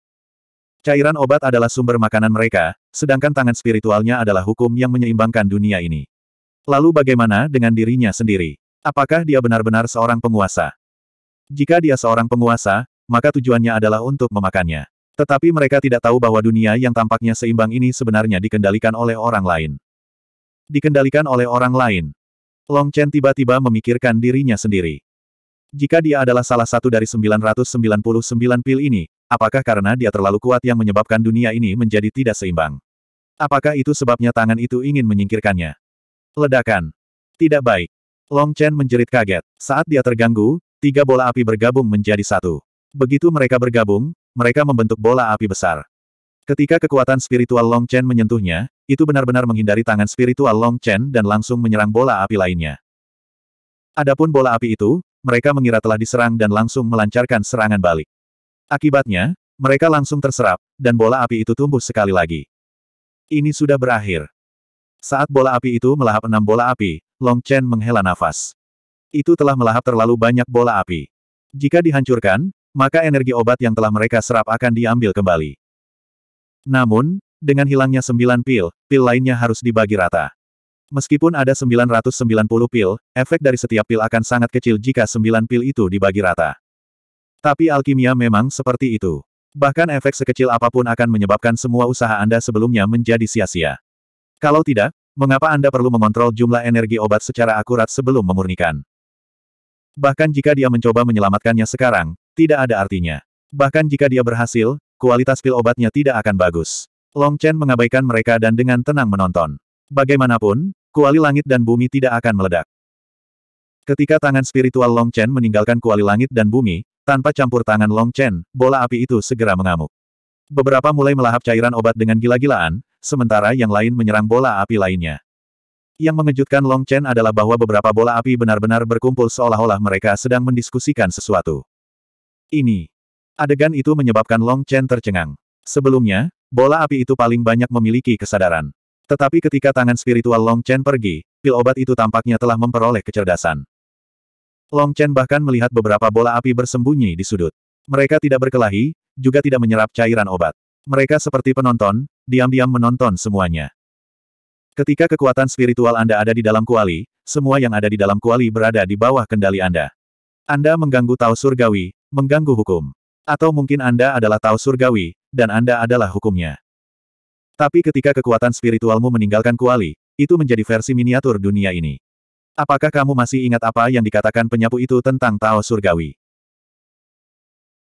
Cairan obat adalah sumber makanan mereka, sedangkan tangan spiritualnya adalah hukum yang menyeimbangkan dunia ini. Lalu bagaimana dengan dirinya sendiri? Apakah dia benar-benar seorang penguasa? Jika dia seorang penguasa, maka tujuannya adalah untuk memakannya. Tetapi mereka tidak tahu bahwa dunia yang tampaknya seimbang ini sebenarnya dikendalikan oleh orang lain. Dikendalikan oleh orang lain. Long Chen tiba-tiba memikirkan dirinya sendiri. Jika dia adalah salah satu dari 999 pil ini, apakah karena dia terlalu kuat yang menyebabkan dunia ini menjadi tidak seimbang? Apakah itu sebabnya tangan itu ingin menyingkirkannya? Ledakan. Tidak baik. Long Chen menjerit kaget. Saat dia terganggu, tiga bola api bergabung menjadi satu. Begitu mereka bergabung, mereka membentuk bola api besar. Ketika kekuatan spiritual Long Chen menyentuhnya, itu benar-benar menghindari tangan spiritual Long Chen dan langsung menyerang bola api lainnya. Adapun bola api itu, mereka mengira telah diserang dan langsung melancarkan serangan balik. Akibatnya, mereka langsung terserap, dan bola api itu tumbuh sekali lagi. Ini sudah berakhir. Saat bola api itu melahap enam bola api, Long Chen menghela nafas. Itu telah melahap terlalu banyak bola api. Jika dihancurkan, maka energi obat yang telah mereka serap akan diambil kembali. Namun, dengan hilangnya sembilan pil, pil lainnya harus dibagi rata. Meskipun ada 990 pil, efek dari setiap pil akan sangat kecil jika sembilan pil itu dibagi rata. Tapi alkimia memang seperti itu. Bahkan efek sekecil apapun akan menyebabkan semua usaha Anda sebelumnya menjadi sia-sia. Kalau tidak, Mengapa Anda perlu mengontrol jumlah energi obat secara akurat sebelum memurnikan? Bahkan jika dia mencoba menyelamatkannya sekarang, tidak ada artinya. Bahkan jika dia berhasil, kualitas pil obatnya tidak akan bagus. Long Chen mengabaikan mereka dan dengan tenang menonton. Bagaimanapun, kuali langit dan bumi tidak akan meledak. Ketika tangan spiritual Long Chen meninggalkan kuali langit dan bumi, tanpa campur tangan Long Chen, bola api itu segera mengamuk. Beberapa mulai melahap cairan obat dengan gila-gilaan, sementara yang lain menyerang bola api lainnya. Yang mengejutkan Long Chen adalah bahwa beberapa bola api benar-benar berkumpul seolah-olah mereka sedang mendiskusikan sesuatu. Ini. Adegan itu menyebabkan Long Chen tercengang. Sebelumnya, bola api itu paling banyak memiliki kesadaran. Tetapi ketika tangan spiritual Long Chen pergi, pil obat itu tampaknya telah memperoleh kecerdasan. Long Chen bahkan melihat beberapa bola api bersembunyi di sudut. Mereka tidak berkelahi, juga tidak menyerap cairan obat. Mereka seperti penonton, diam-diam menonton semuanya. Ketika kekuatan spiritual Anda ada di dalam kuali, semua yang ada di dalam kuali berada di bawah kendali Anda. Anda mengganggu Tao Surgawi, mengganggu hukum. Atau mungkin Anda adalah Tao Surgawi, dan Anda adalah hukumnya. Tapi ketika kekuatan spiritualmu meninggalkan kuali, itu menjadi versi miniatur dunia ini. Apakah kamu masih ingat apa yang dikatakan penyapu itu tentang Tao Surgawi?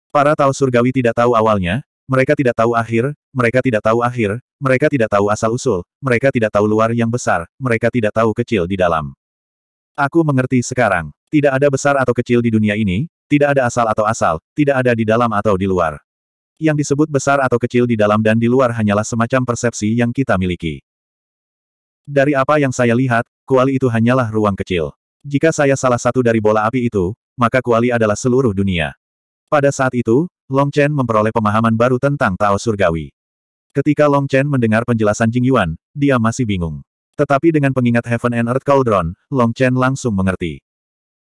Para Tao Surgawi tidak tahu awalnya, mereka tidak tahu akhir, mereka tidak tahu akhir, mereka tidak tahu asal-usul, mereka tidak tahu luar yang besar, mereka tidak tahu kecil di dalam. Aku mengerti sekarang. Tidak ada besar atau kecil di dunia ini, tidak ada asal atau asal, tidak ada di dalam atau di luar. Yang disebut besar atau kecil di dalam dan di luar hanyalah semacam persepsi yang kita miliki. Dari apa yang saya lihat, kuali itu hanyalah ruang kecil. Jika saya salah satu dari bola api itu, maka kuali adalah seluruh dunia. Pada saat itu, Long Chen memperoleh pemahaman baru tentang Tao Surgawi. Ketika Long Chen mendengar penjelasan Jing Yuan, dia masih bingung. Tetapi dengan pengingat Heaven and Earth Cauldron, Long Chen langsung mengerti.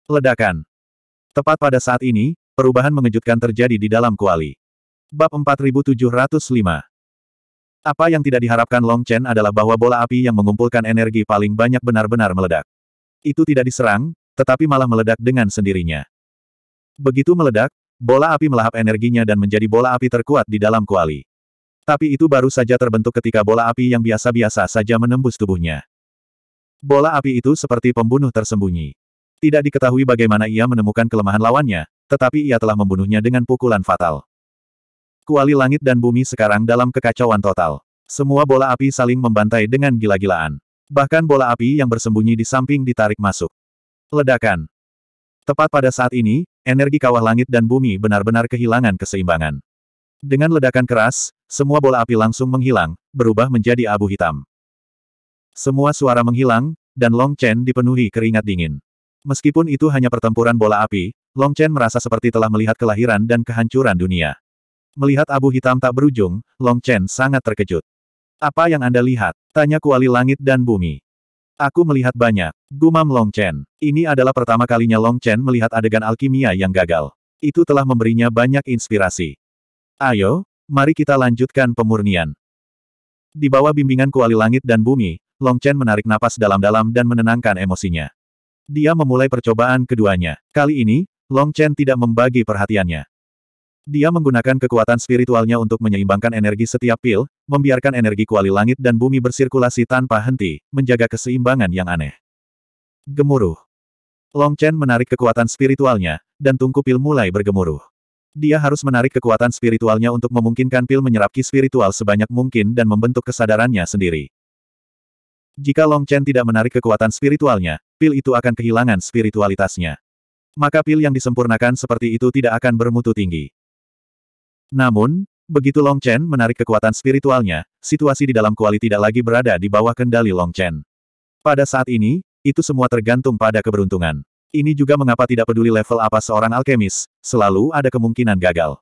Ledakan. Tepat pada saat ini, perubahan mengejutkan terjadi di dalam kuali. Bab 4705 Apa yang tidak diharapkan Long Chen adalah bahwa bola api yang mengumpulkan energi paling banyak benar-benar meledak. Itu tidak diserang, tetapi malah meledak dengan sendirinya. Begitu meledak, Bola api melahap energinya dan menjadi bola api terkuat di dalam kuali. Tapi itu baru saja terbentuk ketika bola api yang biasa-biasa saja menembus tubuhnya. Bola api itu seperti pembunuh tersembunyi. Tidak diketahui bagaimana ia menemukan kelemahan lawannya, tetapi ia telah membunuhnya dengan pukulan fatal. Kuali langit dan bumi sekarang dalam kekacauan total. Semua bola api saling membantai dengan gila-gilaan. Bahkan bola api yang bersembunyi di samping ditarik masuk. Ledakan. Tepat pada saat ini, energi kawah langit dan bumi benar-benar kehilangan keseimbangan. Dengan ledakan keras, semua bola api langsung menghilang, berubah menjadi abu hitam. Semua suara menghilang, dan Long Chen dipenuhi keringat dingin. Meskipun itu hanya pertempuran bola api, Long Chen merasa seperti telah melihat kelahiran dan kehancuran dunia. Melihat abu hitam tak berujung, Long Chen sangat terkejut. Apa yang Anda lihat? Tanya kuali langit dan bumi. Aku melihat banyak. Gumam Long Chen. Ini adalah pertama kalinya Long Chen melihat adegan alkimia yang gagal. Itu telah memberinya banyak inspirasi. Ayo, mari kita lanjutkan pemurnian. Di bawah bimbingan kuali langit dan bumi, Long Chen menarik napas dalam-dalam dan menenangkan emosinya. Dia memulai percobaan keduanya. Kali ini, Long Chen tidak membagi perhatiannya. Dia menggunakan kekuatan spiritualnya untuk menyeimbangkan energi setiap pil, membiarkan energi kuali langit dan bumi bersirkulasi tanpa henti, menjaga keseimbangan yang aneh. Gemuruh. Long Chen menarik kekuatan spiritualnya, dan tungku pil mulai bergemuruh. Dia harus menarik kekuatan spiritualnya untuk memungkinkan pil menyerap ki spiritual sebanyak mungkin dan membentuk kesadarannya sendiri. Jika Long Chen tidak menarik kekuatan spiritualnya, pil itu akan kehilangan spiritualitasnya. Maka pil yang disempurnakan seperti itu tidak akan bermutu tinggi. Namun, begitu Long Chen menarik kekuatan spiritualnya, situasi di dalam kuali tidak lagi berada di bawah kendali Long Chen. Pada saat ini, itu semua tergantung pada keberuntungan. Ini juga mengapa tidak peduli level apa seorang alkemis, selalu ada kemungkinan gagal.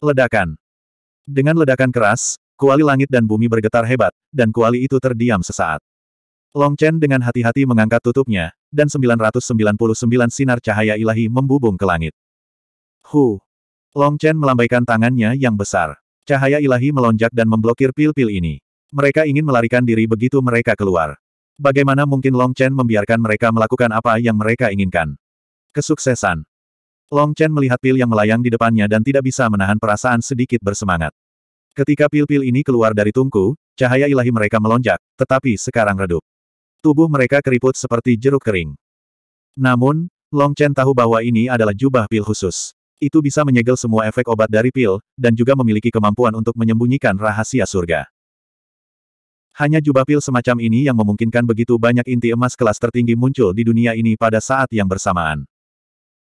Ledakan. Dengan ledakan keras, kuali langit dan bumi bergetar hebat, dan kuali itu terdiam sesaat. Long Chen dengan hati-hati mengangkat tutupnya, dan 999 sinar cahaya ilahi membubung ke langit. Hu! Long Chen melambaikan tangannya yang besar. Cahaya ilahi melonjak dan memblokir pil-pil ini. Mereka ingin melarikan diri begitu mereka keluar. Bagaimana mungkin Long Chen membiarkan mereka melakukan apa yang mereka inginkan? Kesuksesan. Long Chen melihat pil yang melayang di depannya dan tidak bisa menahan perasaan sedikit bersemangat. Ketika pil-pil ini keluar dari tungku, cahaya ilahi mereka melonjak, tetapi sekarang redup. Tubuh mereka keriput seperti jeruk kering. Namun, Long Chen tahu bahwa ini adalah jubah pil khusus. Itu bisa menyegel semua efek obat dari pil, dan juga memiliki kemampuan untuk menyembunyikan rahasia surga. Hanya jubah pil semacam ini yang memungkinkan begitu banyak inti emas kelas tertinggi muncul di dunia ini pada saat yang bersamaan.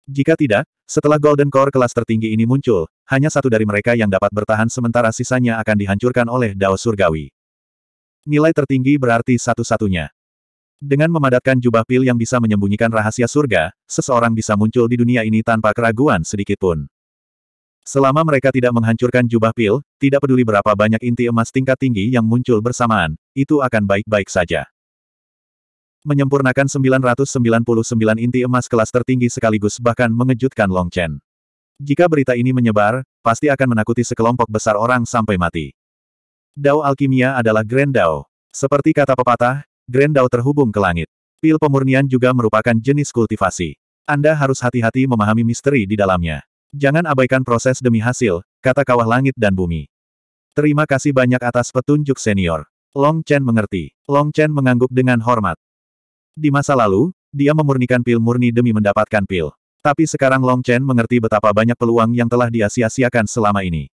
Jika tidak, setelah Golden Core kelas tertinggi ini muncul, hanya satu dari mereka yang dapat bertahan sementara sisanya akan dihancurkan oleh Dao Surgawi. Nilai tertinggi berarti satu-satunya. Dengan memadatkan jubah pil yang bisa menyembunyikan rahasia surga, seseorang bisa muncul di dunia ini tanpa keraguan sedikitpun. Selama mereka tidak menghancurkan jubah pil, tidak peduli berapa banyak inti emas tingkat tinggi yang muncul bersamaan, itu akan baik-baik saja. Menyempurnakan 999 inti emas kelas tertinggi sekaligus bahkan mengejutkan Long Chen. Jika berita ini menyebar, pasti akan menakuti sekelompok besar orang sampai mati. Dao Alkimia adalah Grand Dao. Seperti kata pepatah, Grendau terhubung ke langit. Pil pemurnian juga merupakan jenis kultivasi. Anda harus hati-hati memahami misteri di dalamnya. Jangan abaikan proses demi hasil, kata kawah langit dan bumi. Terima kasih banyak atas petunjuk senior. Long Chen mengerti. Long Chen mengangguk dengan hormat. Di masa lalu, dia memurnikan pil murni demi mendapatkan pil. Tapi sekarang Long Chen mengerti betapa banyak peluang yang telah dia sia-siakan selama ini.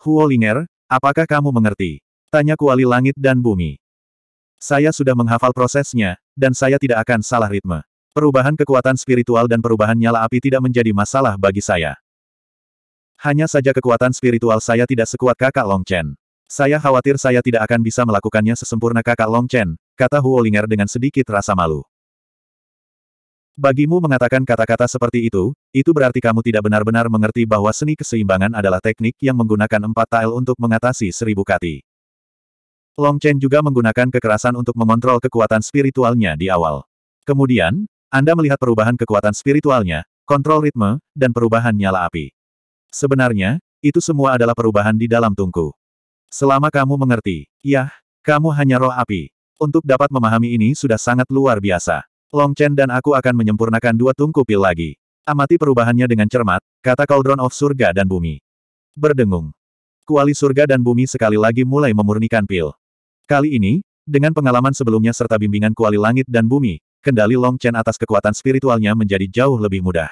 Huo Linger, apakah kamu mengerti? Tanya kuali langit dan bumi. Saya sudah menghafal prosesnya, dan saya tidak akan salah ritme. Perubahan kekuatan spiritual dan perubahan nyala api tidak menjadi masalah bagi saya. Hanya saja kekuatan spiritual saya tidak sekuat kakak Long Chen. Saya khawatir saya tidak akan bisa melakukannya sesempurna kakak Long Chen, kata Huo Ling'er dengan sedikit rasa malu. Bagimu mengatakan kata-kata seperti itu, itu berarti kamu tidak benar-benar mengerti bahwa seni keseimbangan adalah teknik yang menggunakan empat tail untuk mengatasi seribu kati. Long Chen juga menggunakan kekerasan untuk mengontrol kekuatan spiritualnya di awal. Kemudian, Anda melihat perubahan kekuatan spiritualnya, kontrol ritme, dan perubahan nyala api. Sebenarnya, itu semua adalah perubahan di dalam tungku. Selama kamu mengerti, yah, kamu hanya roh api. Untuk dapat memahami ini sudah sangat luar biasa. Long Chen dan aku akan menyempurnakan dua tungku pil lagi. Amati perubahannya dengan cermat, kata Cauldron of Surga dan Bumi. Berdengung. Kuali surga dan bumi sekali lagi mulai memurnikan pil. Kali ini, dengan pengalaman sebelumnya serta bimbingan kuali langit dan bumi, kendali Long Chen atas kekuatan spiritualnya menjadi jauh lebih mudah.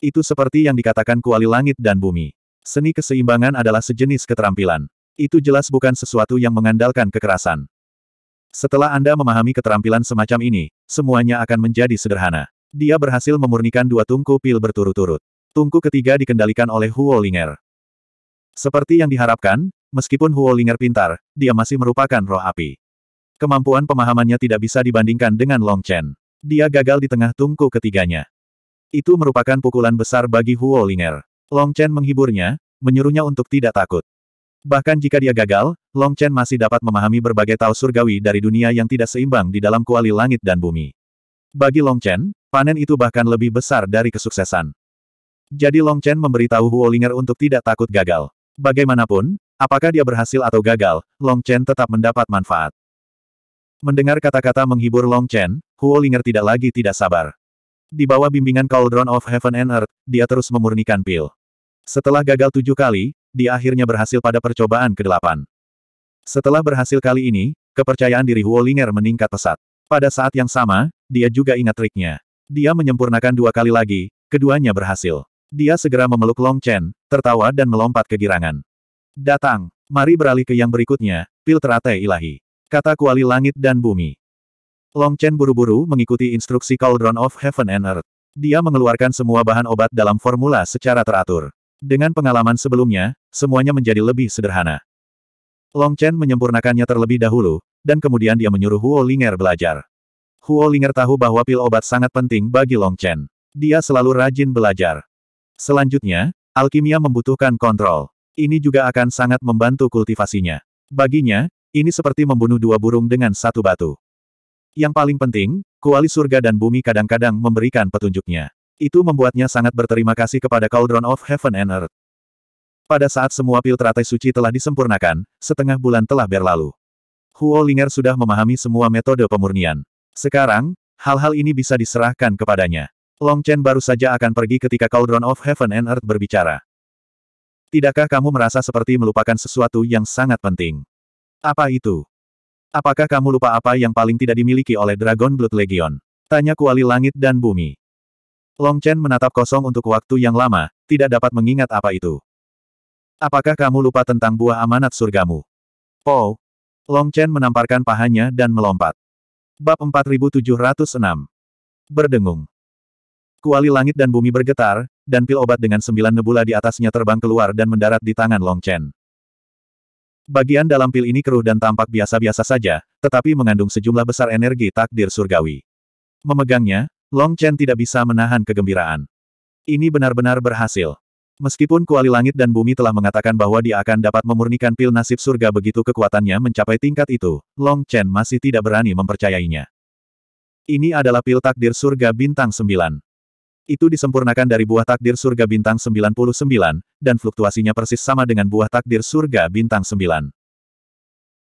Itu seperti yang dikatakan kuali langit dan bumi. Seni keseimbangan adalah sejenis keterampilan. Itu jelas bukan sesuatu yang mengandalkan kekerasan. Setelah Anda memahami keterampilan semacam ini, semuanya akan menjadi sederhana. Dia berhasil memurnikan dua tungku pil berturut-turut. Tungku ketiga dikendalikan oleh Huo Linger. Seperti yang diharapkan, Meskipun Huo Ling'er pintar, dia masih merupakan roh api. Kemampuan pemahamannya tidak bisa dibandingkan dengan Long Chen. Dia gagal di tengah tungku ketiganya. Itu merupakan pukulan besar bagi Huo Ling'er. Long Chen menghiburnya, menyuruhnya untuk tidak takut. Bahkan jika dia gagal, Long Chen masih dapat memahami berbagai tau surgawi dari dunia yang tidak seimbang di dalam kuali langit dan bumi. Bagi Long Chen, panen itu bahkan lebih besar dari kesuksesan. Jadi Long Chen memberitahu Ling'er untuk tidak takut gagal. Bagaimanapun, Apakah dia berhasil atau gagal, Long Chen tetap mendapat manfaat. Mendengar kata-kata menghibur Long Chen, Huo Linger tidak lagi tidak sabar. Di bawah bimbingan Cauldron of Heaven and Earth, dia terus memurnikan pil. Setelah gagal tujuh kali, dia akhirnya berhasil pada percobaan ke-8. Setelah berhasil kali ini, kepercayaan diri Huo Linger meningkat pesat. Pada saat yang sama, dia juga ingat triknya. Dia menyempurnakan dua kali lagi, keduanya berhasil. Dia segera memeluk Long Chen, tertawa dan melompat ke girangan. Datang, mari beralih ke yang berikutnya, pil terate Ilahi. Kata kuali langit dan bumi. Long Chen buru-buru mengikuti instruksi Cauldron of Heaven and Earth. Dia mengeluarkan semua bahan obat dalam formula secara teratur. Dengan pengalaman sebelumnya, semuanya menjadi lebih sederhana. Long Chen menyempurnakannya terlebih dahulu, dan kemudian dia menyuruh Huo Linger belajar. Huo Linger tahu bahwa pil obat sangat penting bagi Long Chen. Dia selalu rajin belajar. Selanjutnya, alkimia membutuhkan kontrol ini juga akan sangat membantu kultivasinya. Baginya, ini seperti membunuh dua burung dengan satu batu. Yang paling penting, kuali surga dan bumi kadang-kadang memberikan petunjuknya. Itu membuatnya sangat berterima kasih kepada Cauldron of Heaven and Earth. Pada saat semua pil piltratai suci telah disempurnakan, setengah bulan telah berlalu. Huo Linger sudah memahami semua metode pemurnian. Sekarang, hal-hal ini bisa diserahkan kepadanya. Long Chen baru saja akan pergi ketika Cauldron of Heaven and Earth berbicara. Tidakkah kamu merasa seperti melupakan sesuatu yang sangat penting? Apa itu? Apakah kamu lupa apa yang paling tidak dimiliki oleh Dragon Blood Legion? Tanya kuali langit dan bumi. Long Chen menatap kosong untuk waktu yang lama, tidak dapat mengingat apa itu. Apakah kamu lupa tentang buah amanat surgamu? Po. Long Chen menamparkan pahanya dan melompat. Bab 4706. Berdengung. Kuali langit dan bumi bergetar, dan pil obat dengan sembilan nebula di atasnya terbang keluar dan mendarat di tangan Long Chen. Bagian dalam pil ini keruh dan tampak biasa-biasa saja, tetapi mengandung sejumlah besar energi takdir surgawi. Memegangnya, Long Chen tidak bisa menahan kegembiraan. Ini benar-benar berhasil. Meskipun kuali langit dan bumi telah mengatakan bahwa dia akan dapat memurnikan pil nasib surga begitu kekuatannya mencapai tingkat itu, Long Chen masih tidak berani mempercayainya. Ini adalah pil takdir surga bintang 9. Itu disempurnakan dari buah takdir surga bintang 99, dan fluktuasinya persis sama dengan buah takdir surga bintang 9.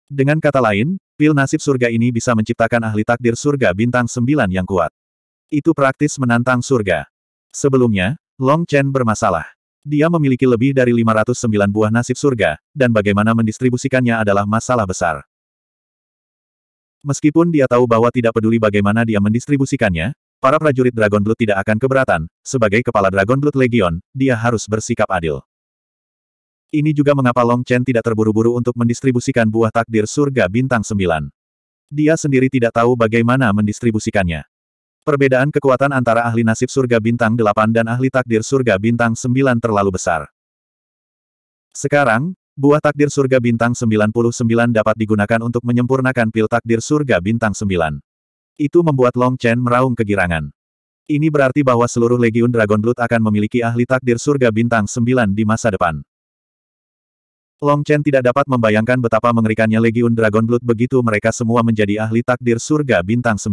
Dengan kata lain, pil nasib surga ini bisa menciptakan ahli takdir surga bintang 9 yang kuat. Itu praktis menantang surga. Sebelumnya, Long Chen bermasalah. Dia memiliki lebih dari 509 buah nasib surga, dan bagaimana mendistribusikannya adalah masalah besar. Meskipun dia tahu bahwa tidak peduli bagaimana dia mendistribusikannya, Para prajurit Dragon Blood tidak akan keberatan, sebagai kepala Dragon Blood Legion, dia harus bersikap adil. Ini juga mengapa Long Chen tidak terburu-buru untuk mendistribusikan buah takdir surga bintang 9. Dia sendiri tidak tahu bagaimana mendistribusikannya. Perbedaan kekuatan antara ahli nasib surga bintang 8 dan ahli takdir surga bintang 9 terlalu besar. Sekarang, buah takdir surga bintang 99 dapat digunakan untuk menyempurnakan pil takdir surga bintang 9. Itu membuat Long Chen meraung kegirangan. Ini berarti bahwa seluruh Legiun Dragon Blood akan memiliki ahli takdir surga bintang 9 di masa depan. Long Chen tidak dapat membayangkan betapa mengerikannya Legiun Dragon Blood begitu mereka semua menjadi ahli takdir surga bintang 9.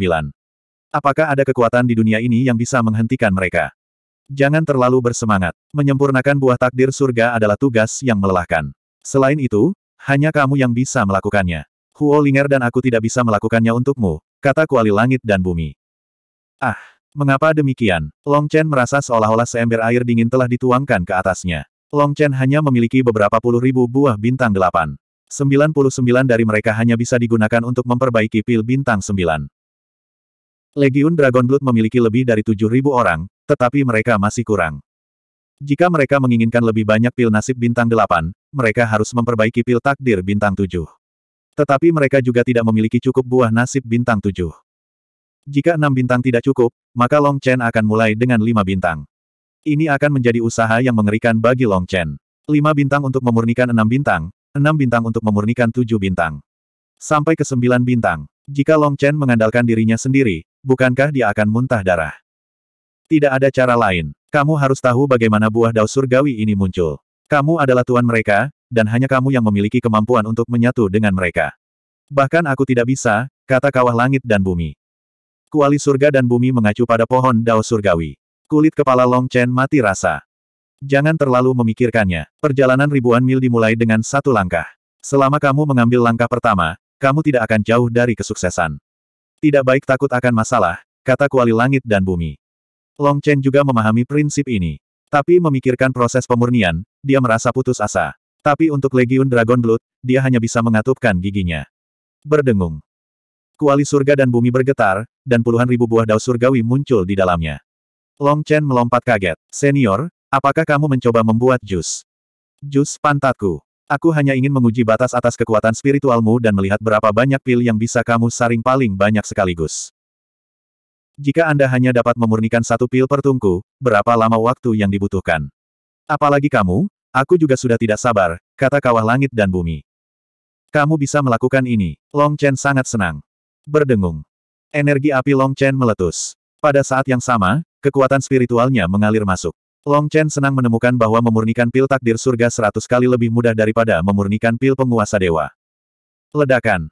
Apakah ada kekuatan di dunia ini yang bisa menghentikan mereka? Jangan terlalu bersemangat. Menyempurnakan buah takdir surga adalah tugas yang melelahkan. Selain itu, hanya kamu yang bisa melakukannya. Huo Linger dan aku tidak bisa melakukannya untukmu, kata kuali langit dan bumi. Ah, mengapa demikian? Long Chen merasa seolah-olah seember air dingin telah dituangkan ke atasnya. Long Chen hanya memiliki beberapa puluh ribu buah bintang delapan. 99 dari mereka hanya bisa digunakan untuk memperbaiki pil bintang sembilan Legiun Dragon Blood memiliki lebih dari 7.000 orang, tetapi mereka masih kurang. Jika mereka menginginkan lebih banyak pil nasib bintang 8, mereka harus memperbaiki pil takdir bintang 7. Tetapi mereka juga tidak memiliki cukup buah nasib bintang tujuh. Jika enam bintang tidak cukup, maka Long Chen akan mulai dengan lima bintang. Ini akan menjadi usaha yang mengerikan bagi Long Chen. Lima bintang untuk memurnikan enam bintang, enam bintang untuk memurnikan tujuh bintang. Sampai ke sembilan bintang. Jika Long Chen mengandalkan dirinya sendiri, bukankah dia akan muntah darah? Tidak ada cara lain. Kamu harus tahu bagaimana buah dao surgawi ini muncul. Kamu adalah tuan mereka, dan hanya kamu yang memiliki kemampuan untuk menyatu dengan mereka. Bahkan aku tidak bisa, kata kawah langit dan bumi. Kuali surga dan bumi mengacu pada pohon dao surgawi. Kulit kepala Long Chen mati rasa. Jangan terlalu memikirkannya. Perjalanan ribuan mil dimulai dengan satu langkah. Selama kamu mengambil langkah pertama, kamu tidak akan jauh dari kesuksesan. Tidak baik takut akan masalah, kata kuali langit dan bumi. Long Chen juga memahami prinsip ini. Tapi memikirkan proses pemurnian, dia merasa putus asa. Tapi untuk Legiun Dragon Blood, dia hanya bisa mengatupkan giginya. Berdengung. Kuali surga dan bumi bergetar, dan puluhan ribu buah daun surgawi muncul di dalamnya. Long Chen melompat kaget. Senior, apakah kamu mencoba membuat jus? Jus pantatku. Aku hanya ingin menguji batas atas kekuatan spiritualmu dan melihat berapa banyak pil yang bisa kamu saring paling banyak sekaligus. Jika Anda hanya dapat memurnikan satu pil per tungku, berapa lama waktu yang dibutuhkan? Apalagi kamu, Aku juga sudah tidak sabar, kata kawah langit dan bumi. Kamu bisa melakukan ini. Long Chen sangat senang. Berdengung. Energi api Long Chen meletus. Pada saat yang sama, kekuatan spiritualnya mengalir masuk. Long Chen senang menemukan bahwa memurnikan pil takdir surga seratus kali lebih mudah daripada memurnikan pil penguasa dewa. Ledakan.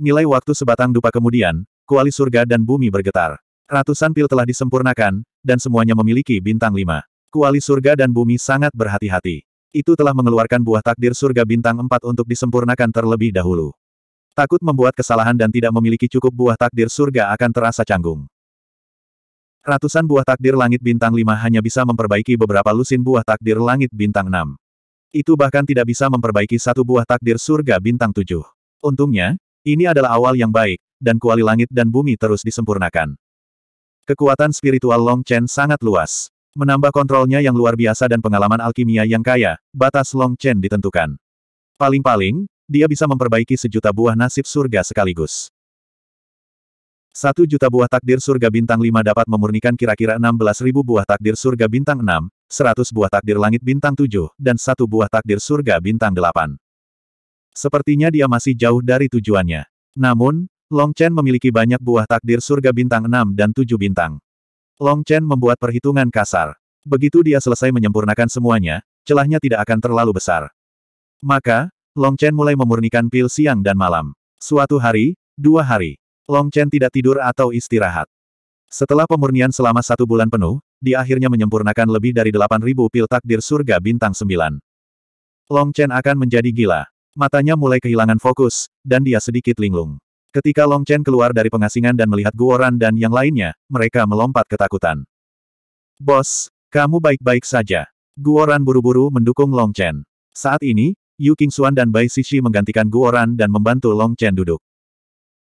Nilai waktu sebatang dupa kemudian, kuali surga dan bumi bergetar. Ratusan pil telah disempurnakan, dan semuanya memiliki bintang lima. Kuali surga dan bumi sangat berhati-hati. Itu telah mengeluarkan buah takdir surga bintang empat untuk disempurnakan terlebih dahulu. Takut membuat kesalahan dan tidak memiliki cukup buah takdir surga akan terasa canggung. Ratusan buah takdir langit bintang lima hanya bisa memperbaiki beberapa lusin buah takdir langit bintang enam. Itu bahkan tidak bisa memperbaiki satu buah takdir surga bintang tujuh. Untungnya, ini adalah awal yang baik, dan kuali langit dan bumi terus disempurnakan. Kekuatan spiritual Long Chen sangat luas. Menambah kontrolnya yang luar biasa dan pengalaman alkimia yang kaya, batas Long Chen ditentukan. Paling-paling, dia bisa memperbaiki sejuta buah nasib surga sekaligus. Satu juta buah takdir surga bintang 5 dapat memurnikan kira-kira 16 ribu buah takdir surga bintang 6, 100 buah takdir langit bintang 7, dan satu buah takdir surga bintang 8. Sepertinya dia masih jauh dari tujuannya. Namun, Long Chen memiliki banyak buah takdir surga bintang 6 dan 7 bintang. Long Chen membuat perhitungan kasar. Begitu dia selesai menyempurnakan semuanya, celahnya tidak akan terlalu besar. Maka, Long Chen mulai memurnikan pil siang dan malam. Suatu hari, dua hari, Long Chen tidak tidur atau istirahat. Setelah pemurnian selama satu bulan penuh, dia akhirnya menyempurnakan lebih dari 8.000 pil takdir surga bintang 9. Long Chen akan menjadi gila. Matanya mulai kehilangan fokus, dan dia sedikit linglung. Ketika Long Chen keluar dari pengasingan dan melihat Guoran dan yang lainnya, mereka melompat ketakutan. Bos, kamu baik-baik saja. Guoran buru-buru mendukung Long Chen. Saat ini, Yu Qingxuan dan Bai Shishi menggantikan Guoran dan membantu Long Chen duduk.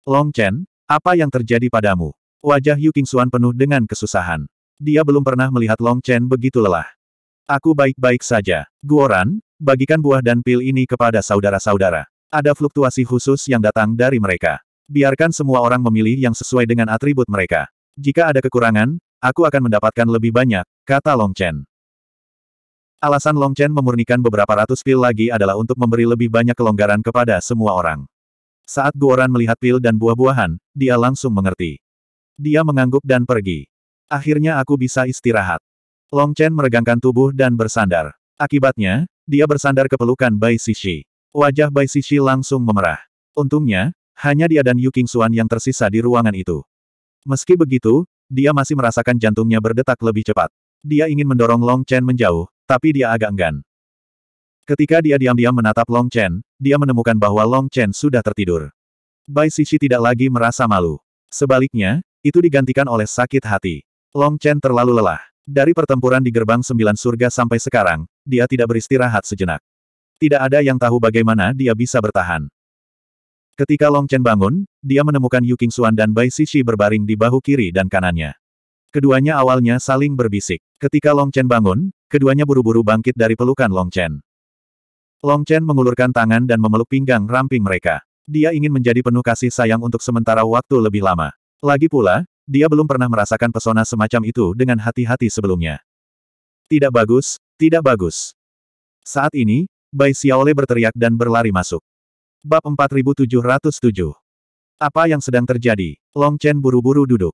Long Chen, apa yang terjadi padamu? Wajah Yu Qingxuan penuh dengan kesusahan. Dia belum pernah melihat Long Chen begitu lelah. Aku baik-baik saja. Guoran, bagikan buah dan pil ini kepada saudara-saudara. Ada fluktuasi khusus yang datang dari mereka. Biarkan semua orang memilih yang sesuai dengan atribut mereka. Jika ada kekurangan, aku akan mendapatkan lebih banyak, kata Long Chen. Alasan Long Chen memurnikan beberapa ratus pil lagi adalah untuk memberi lebih banyak kelonggaran kepada semua orang. Saat Guoran melihat pil dan buah-buahan, dia langsung mengerti. Dia mengangguk dan pergi. Akhirnya aku bisa istirahat. Long Chen meregangkan tubuh dan bersandar. Akibatnya, dia bersandar ke pelukan Bai Sishi. Wajah Bai Sishi langsung memerah. Untungnya, hanya dia dan Yu King Xuan yang tersisa di ruangan itu. Meski begitu, dia masih merasakan jantungnya berdetak lebih cepat. Dia ingin mendorong Long Chen menjauh, tapi dia agak enggan. Ketika dia diam-diam menatap Long Chen, dia menemukan bahwa Long Chen sudah tertidur. Bai Xixi tidak lagi merasa malu. Sebaliknya, itu digantikan oleh sakit hati. Long Chen terlalu lelah. Dari pertempuran di gerbang sembilan surga sampai sekarang, dia tidak beristirahat sejenak. Tidak ada yang tahu bagaimana dia bisa bertahan. Ketika Long Chen bangun, dia menemukan Yu Xuan dan Bai Sisi berbaring di bahu kiri dan kanannya. Keduanya awalnya saling berbisik. Ketika Long Chen bangun, keduanya buru-buru bangkit dari pelukan Long Chen. Long Chen mengulurkan tangan dan memeluk pinggang ramping mereka. Dia ingin menjadi penuh kasih sayang untuk sementara waktu lebih lama. Lagi pula, dia belum pernah merasakan pesona semacam itu dengan hati-hati sebelumnya. Tidak bagus, tidak bagus. Saat ini, Bai Xiaole berteriak dan berlari masuk. Bab 4707. Apa yang sedang terjadi? Long Chen buru-buru duduk.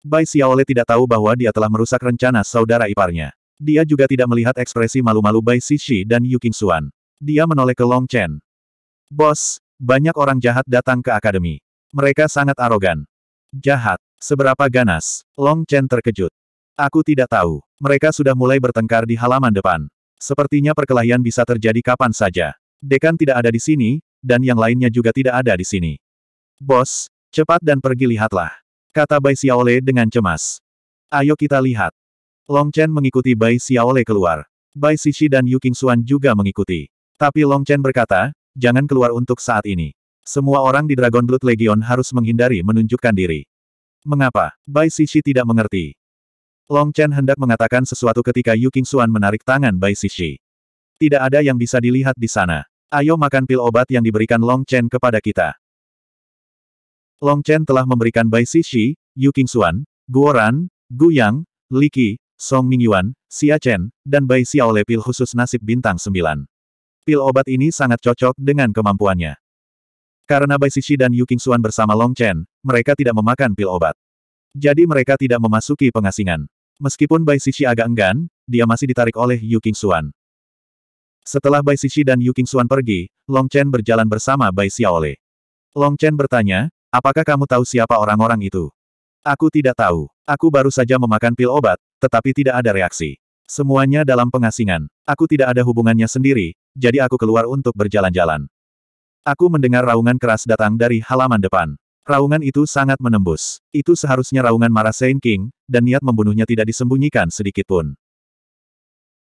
Bai Xiaole tidak tahu bahwa dia telah merusak rencana saudara iparnya. Dia juga tidak melihat ekspresi malu-malu Bai Xixi dan Yu Qingxuan. Dia menoleh ke Long Chen. Bos, banyak orang jahat datang ke akademi. Mereka sangat arogan. Jahat. Seberapa ganas? Long Chen terkejut. Aku tidak tahu. Mereka sudah mulai bertengkar di halaman depan. Sepertinya perkelahian bisa terjadi kapan saja. Dekan tidak ada di sini, dan yang lainnya juga tidak ada di sini. Bos, cepat dan pergi lihatlah. Kata Bai Xiaole dengan cemas. Ayo kita lihat. Long Chen mengikuti Bai Xiaole keluar. Bai Sishi dan Yu Qingxuan juga mengikuti. Tapi Long Chen berkata, jangan keluar untuk saat ini. Semua orang di Dragon Blood Legion harus menghindari menunjukkan diri. Mengapa? Bai Sishi tidak mengerti. Long Chen hendak mengatakan sesuatu ketika Yu Qingxuan menarik tangan Bai Sishi. Tidak ada yang bisa dilihat di sana. Ayo makan pil obat yang diberikan Long Chen kepada kita. Long Chen telah memberikan Bai Sishi, Yu Qingxuan, Guo Ran, Gu Yang, Li Qi, Song Mingyuan, Xia Chen, dan Bai Xiaole pil khusus nasib bintang 9. Pil obat ini sangat cocok dengan kemampuannya. Karena Bai Sishi dan Yu Qingxuan bersama Long Chen, mereka tidak memakan pil obat. Jadi mereka tidak memasuki pengasingan. Meskipun Bai Sishi agak enggan, dia masih ditarik oleh Yu Qingxuan. Setelah Bai Xixi dan Yu Qingxuan pergi, Long Chen berjalan bersama Bai Xiaole. Long Chen bertanya, apakah kamu tahu siapa orang-orang itu? Aku tidak tahu. Aku baru saja memakan pil obat, tetapi tidak ada reaksi. Semuanya dalam pengasingan. Aku tidak ada hubungannya sendiri, jadi aku keluar untuk berjalan-jalan. Aku mendengar raungan keras datang dari halaman depan. Raungan itu sangat menembus. Itu seharusnya raungan marah Saint King, dan niat membunuhnya tidak disembunyikan sedikitpun.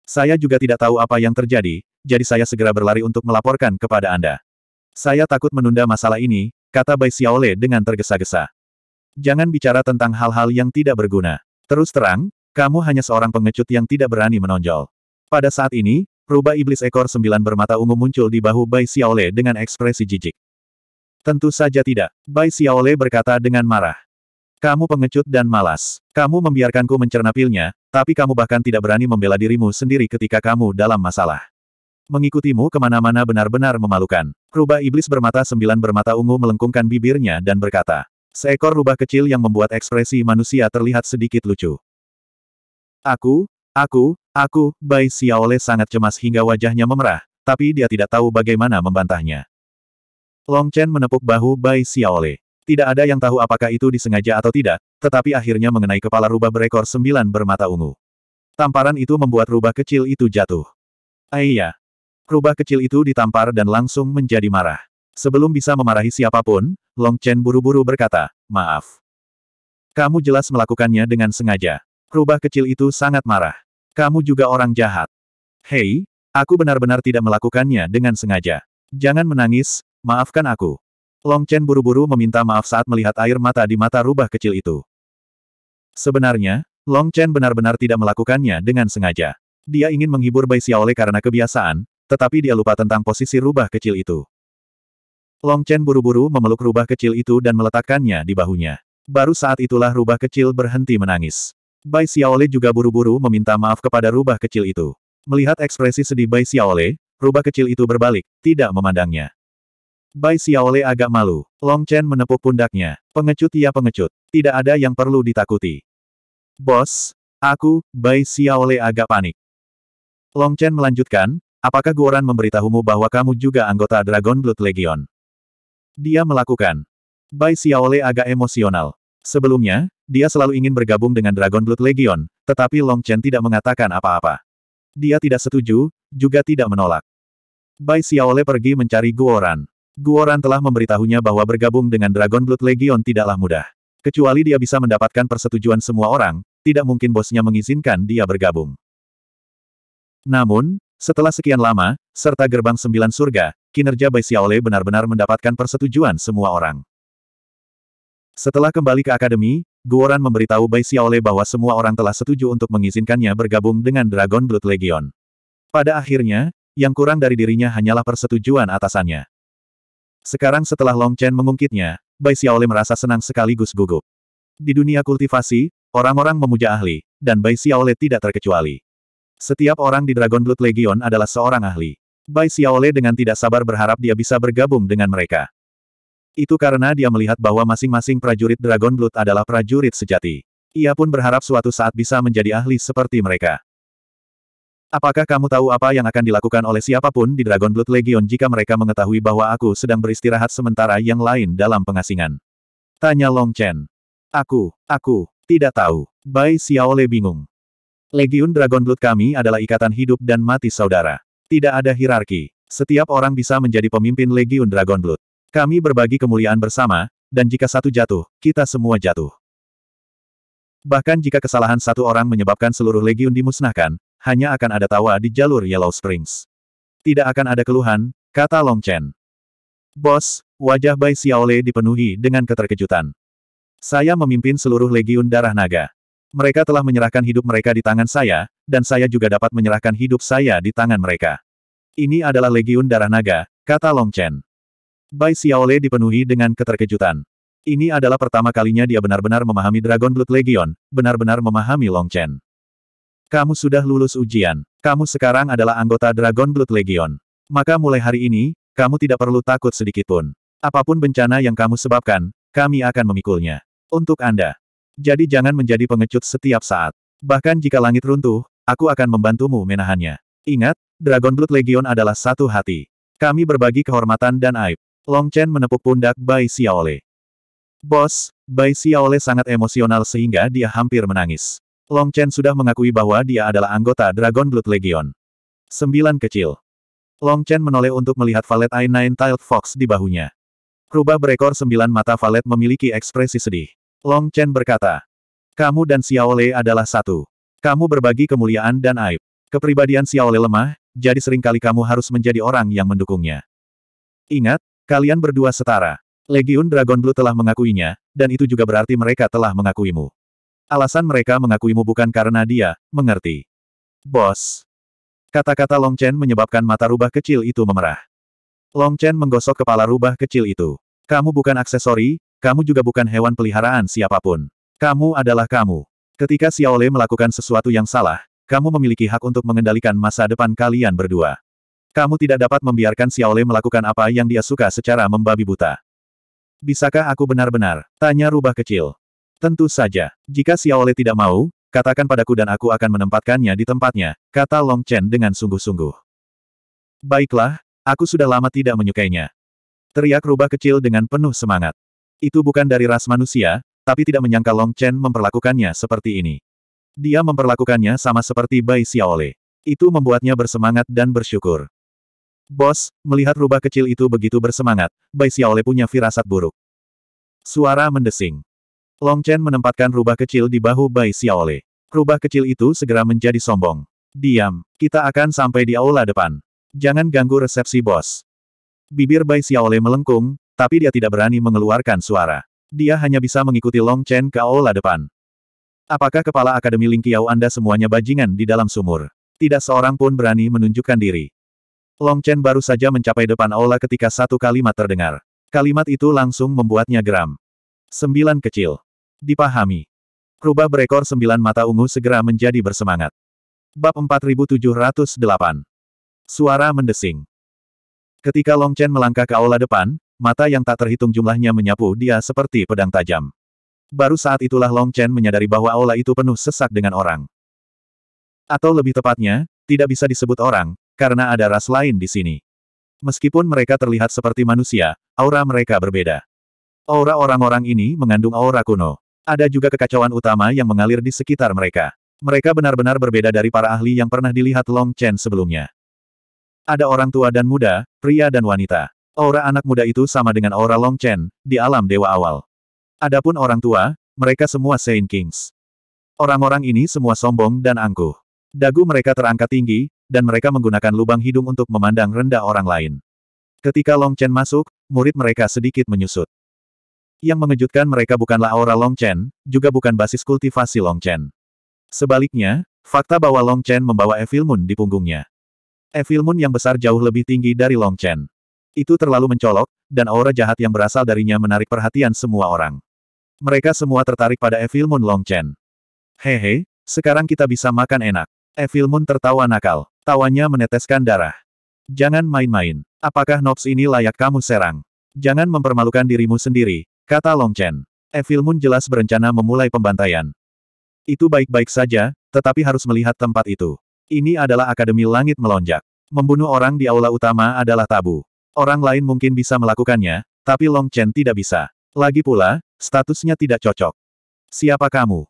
Saya juga tidak tahu apa yang terjadi, jadi saya segera berlari untuk melaporkan kepada Anda. Saya takut menunda masalah ini, kata Bai Xiaole dengan tergesa-gesa. Jangan bicara tentang hal-hal yang tidak berguna. Terus terang, kamu hanya seorang pengecut yang tidak berani menonjol. Pada saat ini, rubah iblis ekor sembilan bermata ungu muncul di bahu Bai Xiaole dengan ekspresi jijik. Tentu saja tidak, Bai Xiaole berkata dengan marah. Kamu pengecut dan malas. Kamu membiarkanku mencerna pilnya, tapi kamu bahkan tidak berani membela dirimu sendiri ketika kamu dalam masalah. Mengikutimu kemana-mana benar-benar memalukan. Rubah iblis bermata sembilan bermata ungu melengkungkan bibirnya dan berkata. Seekor rubah kecil yang membuat ekspresi manusia terlihat sedikit lucu. Aku, aku, aku, Bai Xiaole sangat cemas hingga wajahnya memerah, tapi dia tidak tahu bagaimana membantahnya. Long Chen menepuk bahu Bai Xiaole. Tidak ada yang tahu apakah itu disengaja atau tidak, tetapi akhirnya mengenai kepala rubah berekor sembilan bermata ungu. Tamparan itu membuat rubah kecil itu jatuh. Aiyah, Rubah kecil itu ditampar dan langsung menjadi marah. Sebelum bisa memarahi siapapun, Long Chen buru-buru berkata, maaf. Kamu jelas melakukannya dengan sengaja. Rubah kecil itu sangat marah. Kamu juga orang jahat. Hei, aku benar-benar tidak melakukannya dengan sengaja. Jangan menangis, maafkan aku. Long Chen buru-buru meminta maaf saat melihat air mata di mata rubah kecil itu. Sebenarnya, Long Chen benar-benar tidak melakukannya dengan sengaja. Dia ingin menghibur Bai Xiaole karena kebiasaan, tetapi dia lupa tentang posisi rubah kecil itu. Long Chen buru-buru memeluk rubah kecil itu dan meletakkannya di bahunya. Baru saat itulah rubah kecil berhenti menangis. Bai Xiaole juga buru-buru meminta maaf kepada rubah kecil itu. Melihat ekspresi sedih Bai Xiaole, rubah kecil itu berbalik, tidak memandangnya. Bai Xiaole agak malu. Long Chen menepuk pundaknya. Pengecut ya pengecut. Tidak ada yang perlu ditakuti. Bos, aku, Bai Xiaole agak panik. Long Chen melanjutkan, apakah Guoran memberitahumu bahwa kamu juga anggota Dragon Blood Legion? Dia melakukan. Bai Xiaole agak emosional. Sebelumnya, dia selalu ingin bergabung dengan Dragon Blood Legion, tetapi Long Chen tidak mengatakan apa-apa. Dia tidak setuju, juga tidak menolak. Bai Xiaole pergi mencari Guoran. Guoran telah memberitahunya bahwa bergabung dengan Dragon Blood Legion tidaklah mudah. Kecuali dia bisa mendapatkan persetujuan semua orang, tidak mungkin bosnya mengizinkan dia bergabung. Namun, setelah sekian lama, serta gerbang sembilan surga, kinerja Bai Xiaole benar-benar mendapatkan persetujuan semua orang. Setelah kembali ke akademi, Guoran memberitahu Bai Xiaole bahwa semua orang telah setuju untuk mengizinkannya bergabung dengan Dragon Blood Legion. Pada akhirnya, yang kurang dari dirinya hanyalah persetujuan atasannya. Sekarang setelah Long Chen mengungkitnya, Bai Xiaole merasa senang sekaligus gugup. Di dunia kultivasi, orang-orang memuja ahli, dan Bai Xiaole tidak terkecuali. Setiap orang di Dragon Blood Legion adalah seorang ahli. Bai Xiaole dengan tidak sabar berharap dia bisa bergabung dengan mereka. Itu karena dia melihat bahwa masing-masing prajurit Dragon Blood adalah prajurit sejati. Ia pun berharap suatu saat bisa menjadi ahli seperti mereka. Apakah kamu tahu apa yang akan dilakukan oleh siapapun di Dragon Blood Legion jika mereka mengetahui bahwa aku sedang beristirahat sementara yang lain dalam pengasingan? Tanya Long Chen. Aku, aku, tidak tahu. Bai Xiaole bingung. Legion Dragon Blood kami adalah ikatan hidup dan mati saudara. Tidak ada hierarki. Setiap orang bisa menjadi pemimpin Legion Dragon Blood. Kami berbagi kemuliaan bersama, dan jika satu jatuh, kita semua jatuh. Bahkan jika kesalahan satu orang menyebabkan seluruh legiun dimusnahkan, hanya akan ada tawa di jalur Yellow Springs. Tidak akan ada keluhan, kata Long Chen. Bos, wajah Bai Xiaole dipenuhi dengan keterkejutan. Saya memimpin seluruh legiun darah naga. Mereka telah menyerahkan hidup mereka di tangan saya, dan saya juga dapat menyerahkan hidup saya di tangan mereka. Ini adalah legiun darah naga, kata Long Chen. Bai Xiaole dipenuhi dengan keterkejutan. Ini adalah pertama kalinya dia benar-benar memahami Dragon Blood Legion, benar-benar memahami Long Chen. Kamu sudah lulus ujian. Kamu sekarang adalah anggota Dragon Blood Legion. Maka mulai hari ini, kamu tidak perlu takut sedikitpun. Apapun bencana yang kamu sebabkan, kami akan memikulnya. Untuk Anda. Jadi jangan menjadi pengecut setiap saat. Bahkan jika langit runtuh, aku akan membantumu menahannya. Ingat, Dragon Blood Legion adalah satu hati. Kami berbagi kehormatan dan aib. Long Chen menepuk pundak Bai Xiaole. Bos, Bai Xiaole sangat emosional sehingga dia hampir menangis. Long Chen sudah mengakui bahwa dia adalah anggota Dragon Blood Legion. Sembilan kecil. Long Chen menoleh untuk melihat valet I9 Tiled Fox di bahunya. Rubah berekor sembilan mata valet memiliki ekspresi sedih. Long Chen berkata, Kamu dan Xiao Xiaole adalah satu. Kamu berbagi kemuliaan dan aib. Kepribadian Xiao Xiaole lemah, jadi seringkali kamu harus menjadi orang yang mendukungnya. Ingat, kalian berdua setara. Legion Dragon Blue telah mengakuinya, dan itu juga berarti mereka telah mengakuimu. Alasan mereka mengakuimu bukan karena dia, mengerti. Bos. Kata-kata Long Chen menyebabkan mata rubah kecil itu memerah. Long Chen menggosok kepala rubah kecil itu. Kamu bukan aksesori, kamu juga bukan hewan peliharaan siapapun. Kamu adalah kamu. Ketika Xiaole melakukan sesuatu yang salah, kamu memiliki hak untuk mengendalikan masa depan kalian berdua. Kamu tidak dapat membiarkan Xiaole melakukan apa yang dia suka secara membabi buta. Bisakah aku benar-benar? Tanya rubah kecil. Tentu saja. Jika Xiaole tidak mau, katakan padaku dan aku akan menempatkannya di tempatnya, kata Long Chen dengan sungguh-sungguh. Baiklah, aku sudah lama tidak menyukainya. Teriak rubah kecil dengan penuh semangat. Itu bukan dari ras manusia, tapi tidak menyangka Long Chen memperlakukannya seperti ini. Dia memperlakukannya sama seperti Bai Xiaole. Itu membuatnya bersemangat dan bersyukur. Bos, melihat rubah kecil itu begitu bersemangat, Bai Xiaole punya firasat buruk. Suara mendesing. Long Chen menempatkan rubah kecil di bahu Bai Xiaole. Rubah kecil itu segera menjadi sombong. Diam, kita akan sampai di aula depan. Jangan ganggu resepsi bos. Bibir Bai Xiaole melengkung, tapi dia tidak berani mengeluarkan suara. Dia hanya bisa mengikuti Long Chen ke aula depan. Apakah kepala Akademi Ling Qiao Anda semuanya bajingan di dalam sumur? Tidak seorang pun berani menunjukkan diri. Long Chen baru saja mencapai depan aula ketika satu kalimat terdengar. Kalimat itu langsung membuatnya geram. Sembilan kecil. Dipahami. Rubah berekor sembilan mata ungu segera menjadi bersemangat. Bab 4708. Suara mendesing. Ketika Long Chen melangkah ke aula depan, mata yang tak terhitung jumlahnya menyapu dia seperti pedang tajam. Baru saat itulah Long Chen menyadari bahwa aula itu penuh sesak dengan orang. Atau lebih tepatnya, tidak bisa disebut orang, karena ada ras lain di sini. Meskipun mereka terlihat seperti manusia, aura mereka berbeda. Aura orang-orang ini mengandung aura kuno. Ada juga kekacauan utama yang mengalir di sekitar mereka. Mereka benar-benar berbeda dari para ahli yang pernah dilihat Long Chen sebelumnya. Ada orang tua dan muda, pria dan wanita. Aura anak muda itu sama dengan aura Long Chen, di alam dewa awal. Adapun orang tua, mereka semua Saint Kings. Orang-orang ini semua sombong dan angkuh. Dagu mereka terangkat tinggi, dan mereka menggunakan lubang hidung untuk memandang rendah orang lain. Ketika Long Chen masuk, murid mereka sedikit menyusut. Yang mengejutkan mereka bukanlah aura Long Chen, juga bukan basis kultivasi Long Chen. Sebaliknya, fakta bahwa Long Chen membawa Evil Moon di punggungnya. Evil Moon yang besar jauh lebih tinggi dari Long Chen. Itu terlalu mencolok, dan aura jahat yang berasal darinya menarik perhatian semua orang. Mereka semua tertarik pada Evil Moon Long Chen. Hehe, sekarang kita bisa makan enak. Evil Moon tertawa nakal. Tawanya meneteskan darah. Jangan main-main. Apakah Nobs ini layak kamu serang? Jangan mempermalukan dirimu sendiri, Kata Long Chen. Evil Moon jelas berencana memulai pembantaian. Itu baik-baik saja, tetapi harus melihat tempat itu. Ini adalah Akademi Langit Melonjak. Membunuh orang di aula utama adalah tabu. Orang lain mungkin bisa melakukannya, tapi Long Chen tidak bisa. Lagi pula, statusnya tidak cocok. Siapa kamu?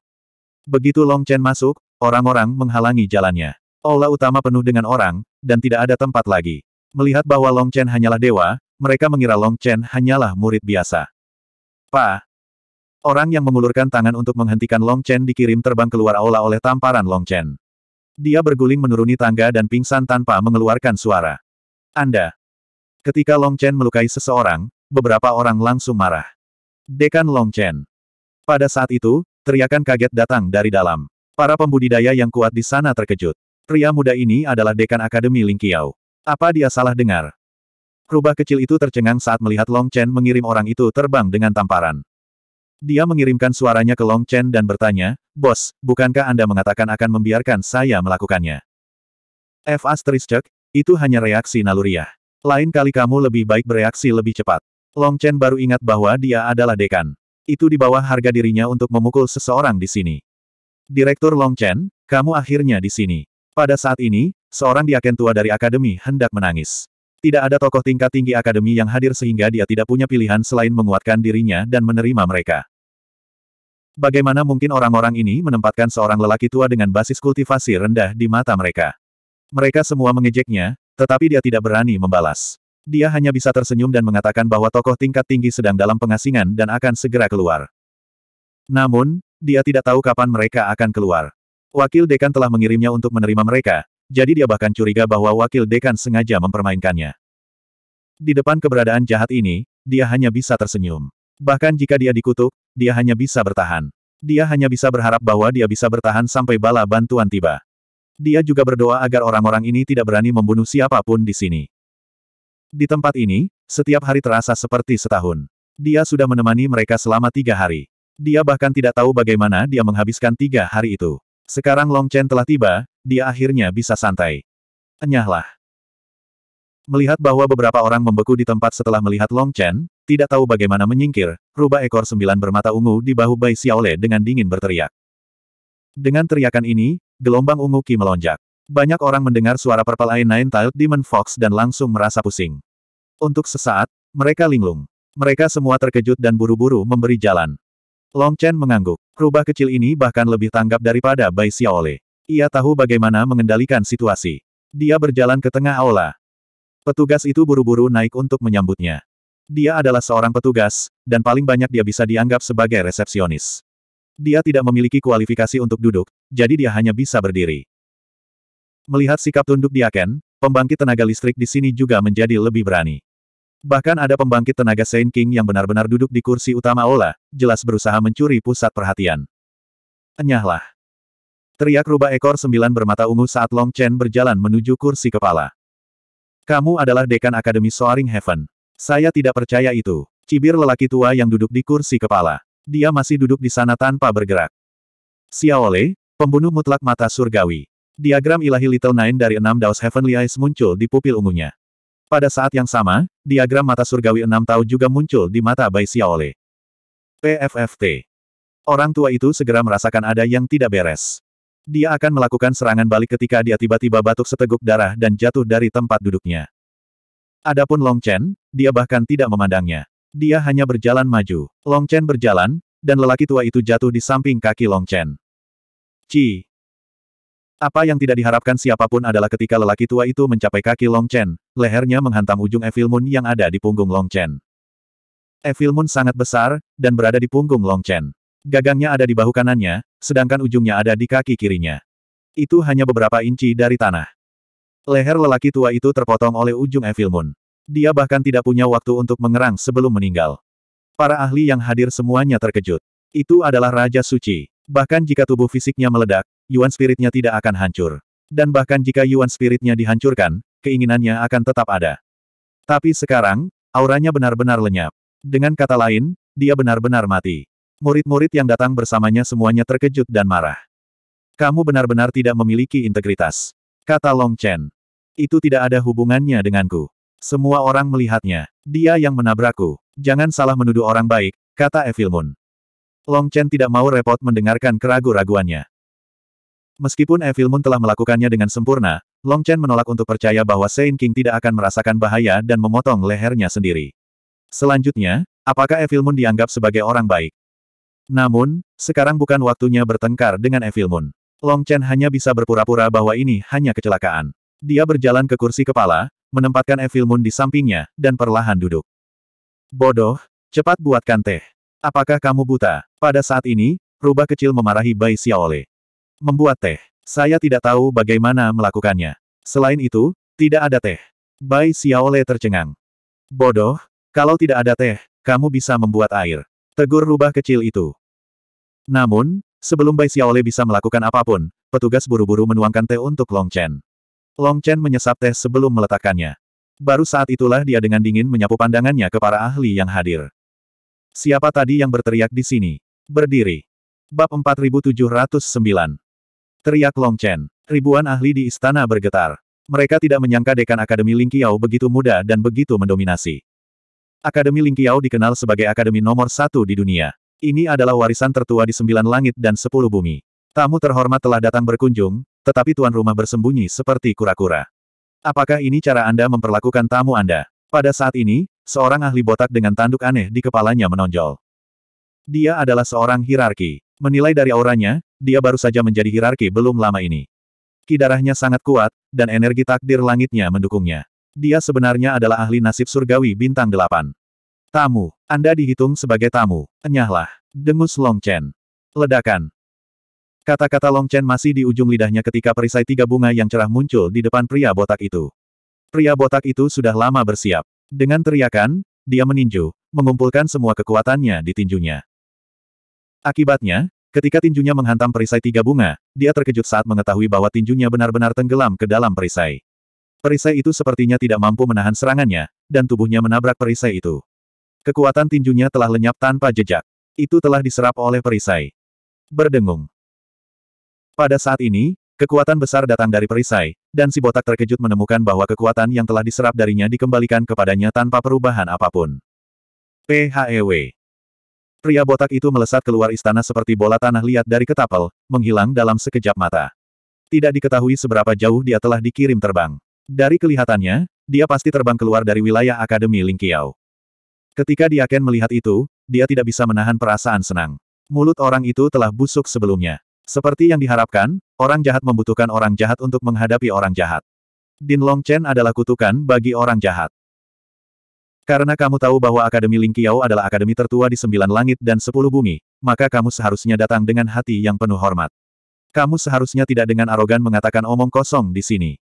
Begitu Long Chen masuk, orang-orang menghalangi jalannya. Aula utama penuh dengan orang, dan tidak ada tempat lagi. Melihat bahwa Long Chen hanyalah dewa, mereka mengira Long Chen hanyalah murid biasa. Pa! Orang yang mengulurkan tangan untuk menghentikan Long Chen dikirim terbang keluar aula oleh tamparan Long Chen. Dia berguling menuruni tangga dan pingsan tanpa mengeluarkan suara. Anda! Ketika Long Chen melukai seseorang, beberapa orang langsung marah. Dekan Long Chen. Pada saat itu, teriakan kaget datang dari dalam. Para pembudidaya yang kuat di sana terkejut. Pria muda ini adalah dekan Akademi Lingqiao. Apa dia salah dengar? Rubah kecil itu tercengang saat melihat Long Chen mengirim orang itu terbang dengan tamparan. Dia mengirimkan suaranya ke Long Chen dan bertanya, Bos, bukankah Anda mengatakan akan membiarkan saya melakukannya? F asterisk, itu hanya reaksi naluriah. Lain kali kamu lebih baik bereaksi lebih cepat. Long Chen baru ingat bahwa dia adalah dekan. Itu di bawah harga dirinya untuk memukul seseorang di sini. Direktur Long Chen, kamu akhirnya di sini. Pada saat ini, seorang diaken tua dari akademi hendak menangis. Tidak ada tokoh tingkat tinggi akademi yang hadir sehingga dia tidak punya pilihan selain menguatkan dirinya dan menerima mereka. Bagaimana mungkin orang-orang ini menempatkan seorang lelaki tua dengan basis kultivasi rendah di mata mereka? Mereka semua mengejeknya, tetapi dia tidak berani membalas. Dia hanya bisa tersenyum dan mengatakan bahwa tokoh tingkat tinggi sedang dalam pengasingan dan akan segera keluar. Namun, dia tidak tahu kapan mereka akan keluar. Wakil dekan telah mengirimnya untuk menerima mereka, jadi dia bahkan curiga bahwa wakil dekan sengaja mempermainkannya. Di depan keberadaan jahat ini, dia hanya bisa tersenyum. Bahkan jika dia dikutuk, dia hanya bisa bertahan. Dia hanya bisa berharap bahwa dia bisa bertahan sampai bala bantuan tiba. Dia juga berdoa agar orang-orang ini tidak berani membunuh siapapun di sini. Di tempat ini, setiap hari terasa seperti setahun. Dia sudah menemani mereka selama tiga hari. Dia bahkan tidak tahu bagaimana dia menghabiskan tiga hari itu. Sekarang Long Chen telah tiba, dia akhirnya bisa santai. Enyahlah. Melihat bahwa beberapa orang membeku di tempat setelah melihat Long Chen, tidak tahu bagaimana menyingkir, rubah ekor sembilan bermata ungu di bahu Bai Xiaole dengan dingin berteriak. Dengan teriakan ini, gelombang ungu Qi melonjak. Banyak orang mendengar suara Purple Eye Nine Tailed Demon Fox dan langsung merasa pusing. Untuk sesaat, mereka linglung. Mereka semua terkejut dan buru-buru memberi jalan. Long Chen mengangguk. Rubah kecil ini bahkan lebih tanggap daripada Bai Xiaole. Ia tahu bagaimana mengendalikan situasi. Dia berjalan ke tengah aula. Petugas itu buru-buru naik untuk menyambutnya. Dia adalah seorang petugas, dan paling banyak dia bisa dianggap sebagai resepsionis. Dia tidak memiliki kualifikasi untuk duduk, jadi dia hanya bisa berdiri. Melihat sikap tunduk di Aken, pembangkit tenaga listrik di sini juga menjadi lebih berani. Bahkan ada pembangkit tenaga Saint King yang benar-benar duduk di kursi utama Ola, jelas berusaha mencuri pusat perhatian. Enyahlah. Teriak rubah ekor sembilan bermata ungu saat Long Chen berjalan menuju kursi kepala. Kamu adalah dekan Akademi Soaring Heaven. Saya tidak percaya itu. Cibir lelaki tua yang duduk di kursi kepala. Dia masih duduk di sana tanpa bergerak. Xiaole, pembunuh mutlak mata surgawi. Diagram ilahi Little Nine dari enam Daos Heavenly Eyes muncul di pupil ungunya. Pada saat yang sama, diagram mata surgawi enam tahu juga muncul di mata Bai Xiaole. PFFT. Orang tua itu segera merasakan ada yang tidak beres. Dia akan melakukan serangan balik ketika dia tiba-tiba batuk seteguk darah dan jatuh dari tempat duduknya. Adapun Long Chen, dia bahkan tidak memandangnya. Dia hanya berjalan maju. Long Chen berjalan, dan lelaki tua itu jatuh di samping kaki Long Chen. Ci, apa yang tidak diharapkan siapapun adalah ketika lelaki tua itu mencapai kaki Long Chen, lehernya menghantam ujung Evil Moon yang ada di punggung Long Chen. Evil Moon sangat besar, dan berada di punggung Long Chen. Gagangnya ada di bahu kanannya, sedangkan ujungnya ada di kaki kirinya. Itu hanya beberapa inci dari tanah. Leher lelaki tua itu terpotong oleh ujung Evil Moon. Dia bahkan tidak punya waktu untuk mengerang sebelum meninggal. Para ahli yang hadir semuanya terkejut. Itu adalah Raja Suci. Bahkan jika tubuh fisiknya meledak, Yuan spiritnya tidak akan hancur. Dan bahkan jika Yuan spiritnya dihancurkan, keinginannya akan tetap ada. Tapi sekarang, auranya benar-benar lenyap. Dengan kata lain, dia benar-benar mati. Murid-murid yang datang bersamanya semuanya terkejut dan marah. Kamu benar-benar tidak memiliki integritas. Kata Long Chen. Itu tidak ada hubungannya denganku. Semua orang melihatnya. Dia yang menabrakku. Jangan salah menuduh orang baik, kata Evil Moon. Long Chen tidak mau repot mendengarkan keragu raguannya Meskipun Evil Moon telah melakukannya dengan sempurna, Long Chen menolak untuk percaya bahwa Sein King tidak akan merasakan bahaya dan memotong lehernya sendiri. Selanjutnya, apakah Evil Moon dianggap sebagai orang baik? Namun, sekarang bukan waktunya bertengkar dengan Evil Moon. Long Chen hanya bisa berpura-pura bahwa ini hanya kecelakaan. Dia berjalan ke kursi kepala, menempatkan Evil Moon di sampingnya, dan perlahan duduk. Bodoh, cepat buatkan teh. Apakah kamu buta? Pada saat ini, rubah kecil memarahi Bai Xiaole. Membuat teh. Saya tidak tahu bagaimana melakukannya. Selain itu, tidak ada teh. Bai Xiaole tercengang. Bodoh, kalau tidak ada teh, kamu bisa membuat air. Tegur rubah kecil itu. Namun, sebelum Bai Xiaole bisa melakukan apapun, petugas buru-buru menuangkan teh untuk Long Chen. Long Chen menyesap teh sebelum meletakkannya. Baru saat itulah dia dengan dingin menyapu pandangannya ke para ahli yang hadir. Siapa tadi yang berteriak di sini? Berdiri. Bab 4709 Teriak Long Chen. Ribuan ahli di istana bergetar. Mereka tidak menyangka dekan Akademi Lingqiao begitu muda dan begitu mendominasi. Akademi Lingqiao dikenal sebagai akademi nomor satu di dunia. Ini adalah warisan tertua di sembilan langit dan sepuluh bumi. Tamu terhormat telah datang berkunjung, tetapi tuan rumah bersembunyi seperti kura-kura. Apakah ini cara Anda memperlakukan tamu Anda? Pada saat ini, seorang ahli botak dengan tanduk aneh di kepalanya menonjol. Dia adalah seorang hierarki. Menilai dari auranya, dia baru saja menjadi hierarki belum lama ini. Kidarahnya sangat kuat, dan energi takdir langitnya mendukungnya. Dia sebenarnya adalah ahli nasib surgawi bintang delapan. Tamu, Anda dihitung sebagai tamu. Enyahlah. Dengus Long Chen. Ledakan. Kata-kata Long Chen masih di ujung lidahnya ketika perisai tiga bunga yang cerah muncul di depan pria botak itu. Pria botak itu sudah lama bersiap. Dengan teriakan, dia meninju, mengumpulkan semua kekuatannya di tinjunya. Akibatnya, ketika tinjunya menghantam perisai tiga bunga, dia terkejut saat mengetahui bahwa tinjunya benar-benar tenggelam ke dalam perisai. Perisai itu sepertinya tidak mampu menahan serangannya, dan tubuhnya menabrak perisai itu. Kekuatan tinjunya telah lenyap tanpa jejak. Itu telah diserap oleh perisai. Berdengung. Pada saat ini, Kekuatan besar datang dari perisai, dan si botak terkejut menemukan bahwa kekuatan yang telah diserap darinya dikembalikan kepadanya tanpa perubahan apapun. PHEW Pria botak itu melesat keluar istana seperti bola tanah liat dari ketapel, menghilang dalam sekejap mata. Tidak diketahui seberapa jauh dia telah dikirim terbang. Dari kelihatannya, dia pasti terbang keluar dari wilayah Akademi Lingqiao. Ketika Diaken melihat itu, dia tidak bisa menahan perasaan senang. Mulut orang itu telah busuk sebelumnya. Seperti yang diharapkan, orang jahat membutuhkan orang jahat untuk menghadapi orang jahat. Din Long Chen adalah kutukan bagi orang jahat. Karena kamu tahu bahwa Akademi Lingqiao adalah akademi tertua di sembilan langit dan sepuluh bumi, maka kamu seharusnya datang dengan hati yang penuh hormat. Kamu seharusnya tidak dengan arogan mengatakan omong kosong di sini.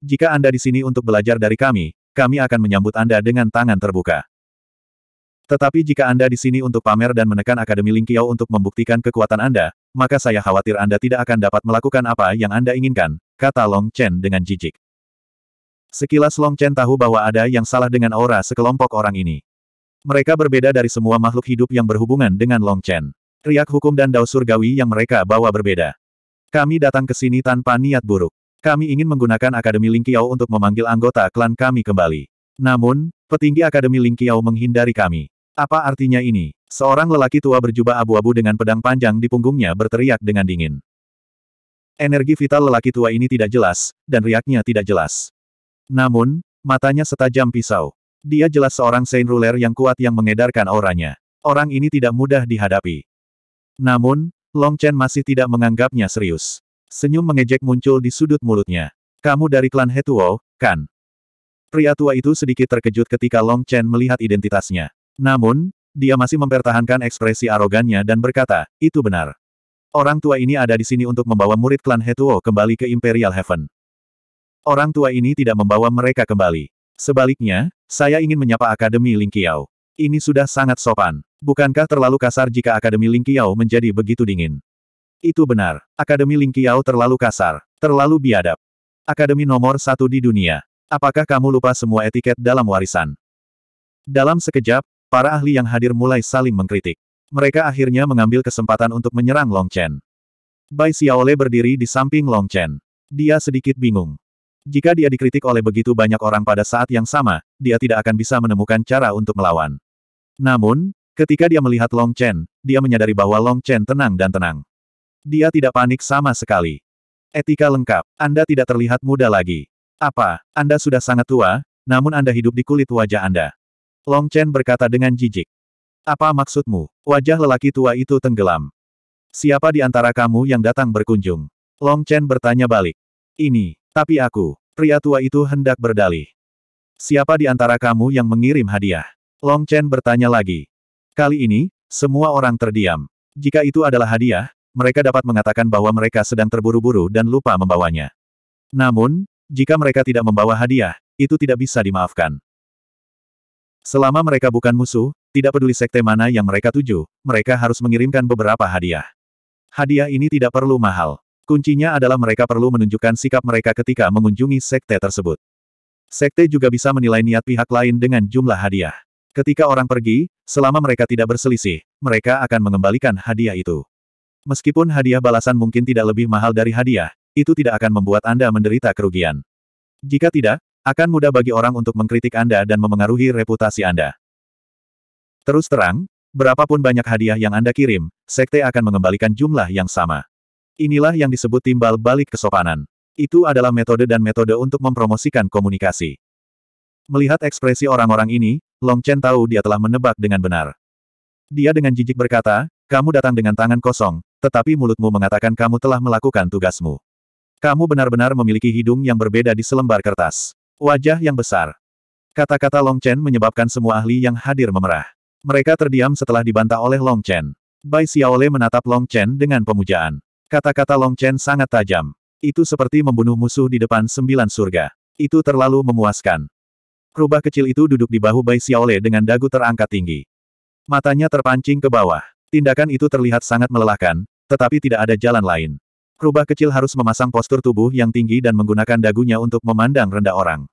Jika Anda di sini untuk belajar dari kami, kami akan menyambut Anda dengan tangan terbuka. Tetapi jika Anda di sini untuk pamer dan menekan Akademi Lingqiao untuk membuktikan kekuatan Anda, maka saya khawatir Anda tidak akan dapat melakukan apa yang Anda inginkan, kata Long Chen dengan jijik. Sekilas Long Chen tahu bahwa ada yang salah dengan aura sekelompok orang ini. Mereka berbeda dari semua makhluk hidup yang berhubungan dengan Long Chen. Riak hukum dan dao surgawi yang mereka bawa berbeda. Kami datang ke sini tanpa niat buruk. Kami ingin menggunakan Akademi Ling Qiao untuk memanggil anggota klan kami kembali. Namun, petinggi Akademi Ling Qiao menghindari kami. Apa artinya ini? Seorang lelaki tua berjubah abu-abu dengan pedang panjang di punggungnya berteriak dengan dingin. Energi vital lelaki tua ini tidak jelas, dan riaknya tidak jelas. Namun, matanya setajam pisau. Dia jelas seorang Saint Ruler yang kuat yang mengedarkan auranya. Orang ini tidak mudah dihadapi. Namun, Long Chen masih tidak menganggapnya serius. Senyum mengejek muncul di sudut mulutnya. Kamu dari klan Hetuo, kan? Pria tua itu sedikit terkejut ketika Long Chen melihat identitasnya. Namun, dia masih mempertahankan ekspresi arogannya dan berkata, itu benar. Orang tua ini ada di sini untuk membawa murid klan Hetuo kembali ke Imperial Heaven. Orang tua ini tidak membawa mereka kembali. Sebaliknya, saya ingin menyapa Akademi Lingqiao. Ini sudah sangat sopan. Bukankah terlalu kasar jika Akademi Lingqiao menjadi begitu dingin? Itu benar. Akademi Lingqiao terlalu kasar. Terlalu biadab. Akademi nomor satu di dunia. Apakah kamu lupa semua etiket dalam warisan? Dalam sekejap, para ahli yang hadir mulai saling mengkritik. Mereka akhirnya mengambil kesempatan untuk menyerang Long Chen. Bai Xiaole berdiri di samping Long Chen. Dia sedikit bingung. Jika dia dikritik oleh begitu banyak orang pada saat yang sama, dia tidak akan bisa menemukan cara untuk melawan. Namun, ketika dia melihat Long Chen, dia menyadari bahwa Long Chen tenang dan tenang. Dia tidak panik sama sekali. Etika lengkap, Anda tidak terlihat muda lagi. Apa, Anda sudah sangat tua, namun Anda hidup di kulit wajah Anda. Long Chen berkata dengan jijik. Apa maksudmu? Wajah lelaki tua itu tenggelam. Siapa di antara kamu yang datang berkunjung? Long Chen bertanya balik. Ini, tapi aku, pria tua itu hendak berdalih. Siapa di antara kamu yang mengirim hadiah? Long Chen bertanya lagi. Kali ini, semua orang terdiam. Jika itu adalah hadiah, mereka dapat mengatakan bahwa mereka sedang terburu-buru dan lupa membawanya. Namun, jika mereka tidak membawa hadiah, itu tidak bisa dimaafkan. Selama mereka bukan musuh, tidak peduli sekte mana yang mereka tuju, mereka harus mengirimkan beberapa hadiah. Hadiah ini tidak perlu mahal. Kuncinya adalah mereka perlu menunjukkan sikap mereka ketika mengunjungi sekte tersebut. Sekte juga bisa menilai niat pihak lain dengan jumlah hadiah. Ketika orang pergi, selama mereka tidak berselisih, mereka akan mengembalikan hadiah itu. Meskipun hadiah balasan mungkin tidak lebih mahal dari hadiah, itu tidak akan membuat Anda menderita kerugian. Jika tidak, akan mudah bagi orang untuk mengkritik Anda dan memengaruhi reputasi Anda. Terus terang, berapapun banyak hadiah yang Anda kirim, sekte akan mengembalikan jumlah yang sama. Inilah yang disebut timbal balik kesopanan. Itu adalah metode dan metode untuk mempromosikan komunikasi. Melihat ekspresi orang-orang ini, Long Chen tahu dia telah menebak dengan benar. Dia dengan jijik berkata, kamu datang dengan tangan kosong, tetapi mulutmu mengatakan kamu telah melakukan tugasmu. Kamu benar-benar memiliki hidung yang berbeda di selembar kertas. Wajah yang besar. Kata-kata Long Chen menyebabkan semua ahli yang hadir memerah. Mereka terdiam setelah dibantah oleh Long Chen. Bai Xiaole menatap Long Chen dengan pemujaan. Kata-kata Long Chen sangat tajam. Itu seperti membunuh musuh di depan sembilan surga. Itu terlalu memuaskan. Rubah kecil itu duduk di bahu Bai Xiaole dengan dagu terangkat tinggi. Matanya terpancing ke bawah. Tindakan itu terlihat sangat melelahkan, tetapi tidak ada jalan lain. Rubah kecil harus memasang postur tubuh yang tinggi dan menggunakan dagunya untuk memandang rendah orang.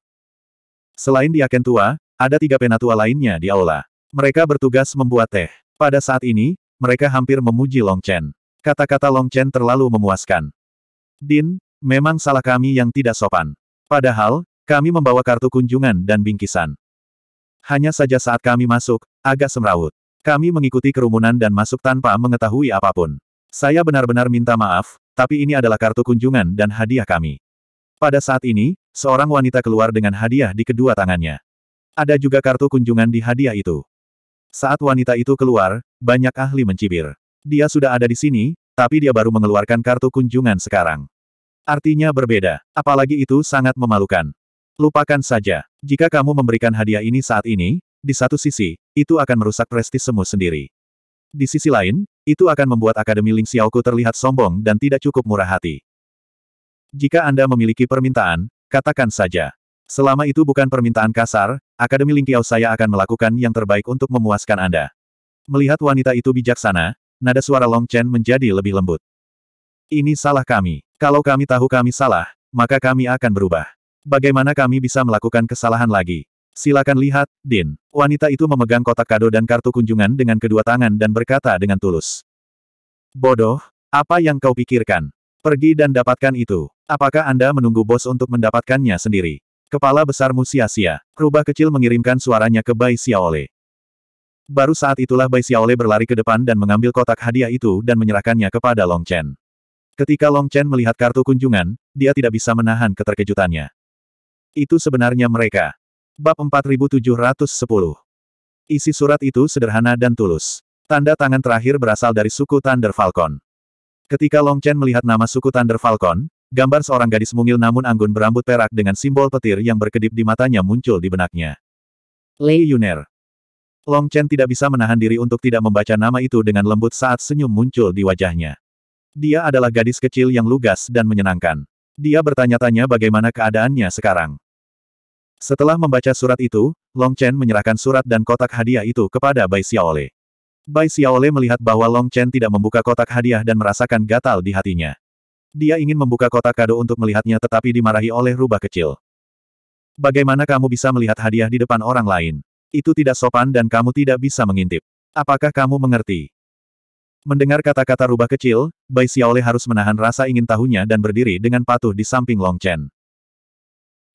Selain Aken tua, ada tiga penatua lainnya di aula. Mereka bertugas membuat teh. Pada saat ini, mereka hampir memuji Long Chen. Kata-kata Long Chen terlalu memuaskan. Din, memang salah kami yang tidak sopan. Padahal, kami membawa kartu kunjungan dan bingkisan. Hanya saja saat kami masuk, agak semrawut. Kami mengikuti kerumunan dan masuk tanpa mengetahui apapun. Saya benar-benar minta maaf, tapi ini adalah kartu kunjungan dan hadiah kami. Pada saat ini, seorang wanita keluar dengan hadiah di kedua tangannya. Ada juga kartu kunjungan di hadiah itu. Saat wanita itu keluar, banyak ahli mencibir. Dia sudah ada di sini, tapi dia baru mengeluarkan kartu kunjungan sekarang. Artinya berbeda, apalagi itu sangat memalukan. Lupakan saja, jika kamu memberikan hadiah ini saat ini, di satu sisi, itu akan merusak prestis semu sendiri. Di sisi lain, itu akan membuat Akademi Ling Xiaoku terlihat sombong dan tidak cukup murah hati. Jika Anda memiliki permintaan, katakan saja. Selama itu bukan permintaan kasar, Akademi Ling Xiao saya akan melakukan yang terbaik untuk memuaskan Anda. Melihat wanita itu bijaksana, nada suara Long Chen menjadi lebih lembut. Ini salah kami. Kalau kami tahu kami salah, maka kami akan berubah. Bagaimana kami bisa melakukan kesalahan lagi? Silakan lihat, Din. Wanita itu memegang kotak kado dan kartu kunjungan dengan kedua tangan dan berkata dengan tulus. Bodoh, apa yang kau pikirkan? Pergi dan dapatkan itu. Apakah Anda menunggu bos untuk mendapatkannya sendiri? Kepala besarmu sia-sia. Rubah kecil mengirimkan suaranya ke Bai Xiaole. Baru saat itulah Bai Xiaole berlari ke depan dan mengambil kotak hadiah itu dan menyerahkannya kepada Long Chen. Ketika Long Chen melihat kartu kunjungan, dia tidak bisa menahan keterkejutannya. Itu sebenarnya mereka. Bab 4710 Isi surat itu sederhana dan tulus. Tanda tangan terakhir berasal dari suku Thunder Falcon. Ketika Long Chen melihat nama suku Thunder Falcon, gambar seorang gadis mungil namun anggun berambut perak dengan simbol petir yang berkedip di matanya muncul di benaknya. Lei Yuner. Long Chen tidak bisa menahan diri untuk tidak membaca nama itu dengan lembut saat senyum muncul di wajahnya. Dia adalah gadis kecil yang lugas dan menyenangkan. Dia bertanya-tanya bagaimana keadaannya sekarang. Setelah membaca surat itu, Long Chen menyerahkan surat dan kotak hadiah itu kepada Bai Xiaole. Bai Xiaole melihat bahwa Long Chen tidak membuka kotak hadiah dan merasakan gatal di hatinya. Dia ingin membuka kotak kado untuk melihatnya tetapi dimarahi oleh rubah kecil. Bagaimana kamu bisa melihat hadiah di depan orang lain? Itu tidak sopan dan kamu tidak bisa mengintip. Apakah kamu mengerti? Mendengar kata-kata rubah kecil, Bai Xiaole harus menahan rasa ingin tahunya dan berdiri dengan patuh di samping Long Chen.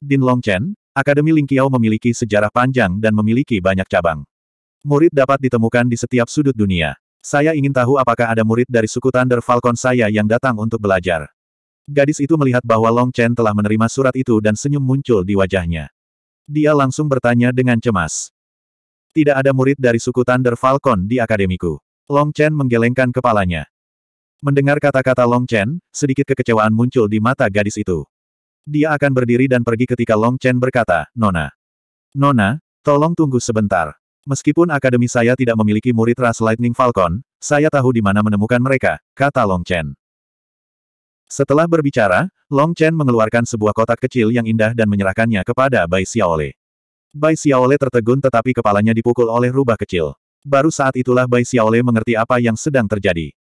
Din Long Chen, Akademi Ling Qiao memiliki sejarah panjang dan memiliki banyak cabang. Murid dapat ditemukan di setiap sudut dunia. Saya ingin tahu apakah ada murid dari suku Thunder Falcon saya yang datang untuk belajar. Gadis itu melihat bahwa Long Chen telah menerima surat itu dan senyum muncul di wajahnya. Dia langsung bertanya dengan cemas. Tidak ada murid dari suku Thunder Falcon di akademiku. Long Chen menggelengkan kepalanya. Mendengar kata-kata Long Chen, sedikit kekecewaan muncul di mata gadis itu. Dia akan berdiri dan pergi ketika Long Chen berkata, Nona. Nona, tolong tunggu sebentar. Meskipun akademi saya tidak memiliki murid ras Lightning Falcon, saya tahu di mana menemukan mereka, kata Long Chen. Setelah berbicara, Long Chen mengeluarkan sebuah kotak kecil yang indah dan menyerahkannya kepada Bai Xiaole. Bai Xiaole tertegun tetapi kepalanya dipukul oleh rubah kecil. Baru saat itulah Bai Xiaole mengerti apa yang sedang terjadi.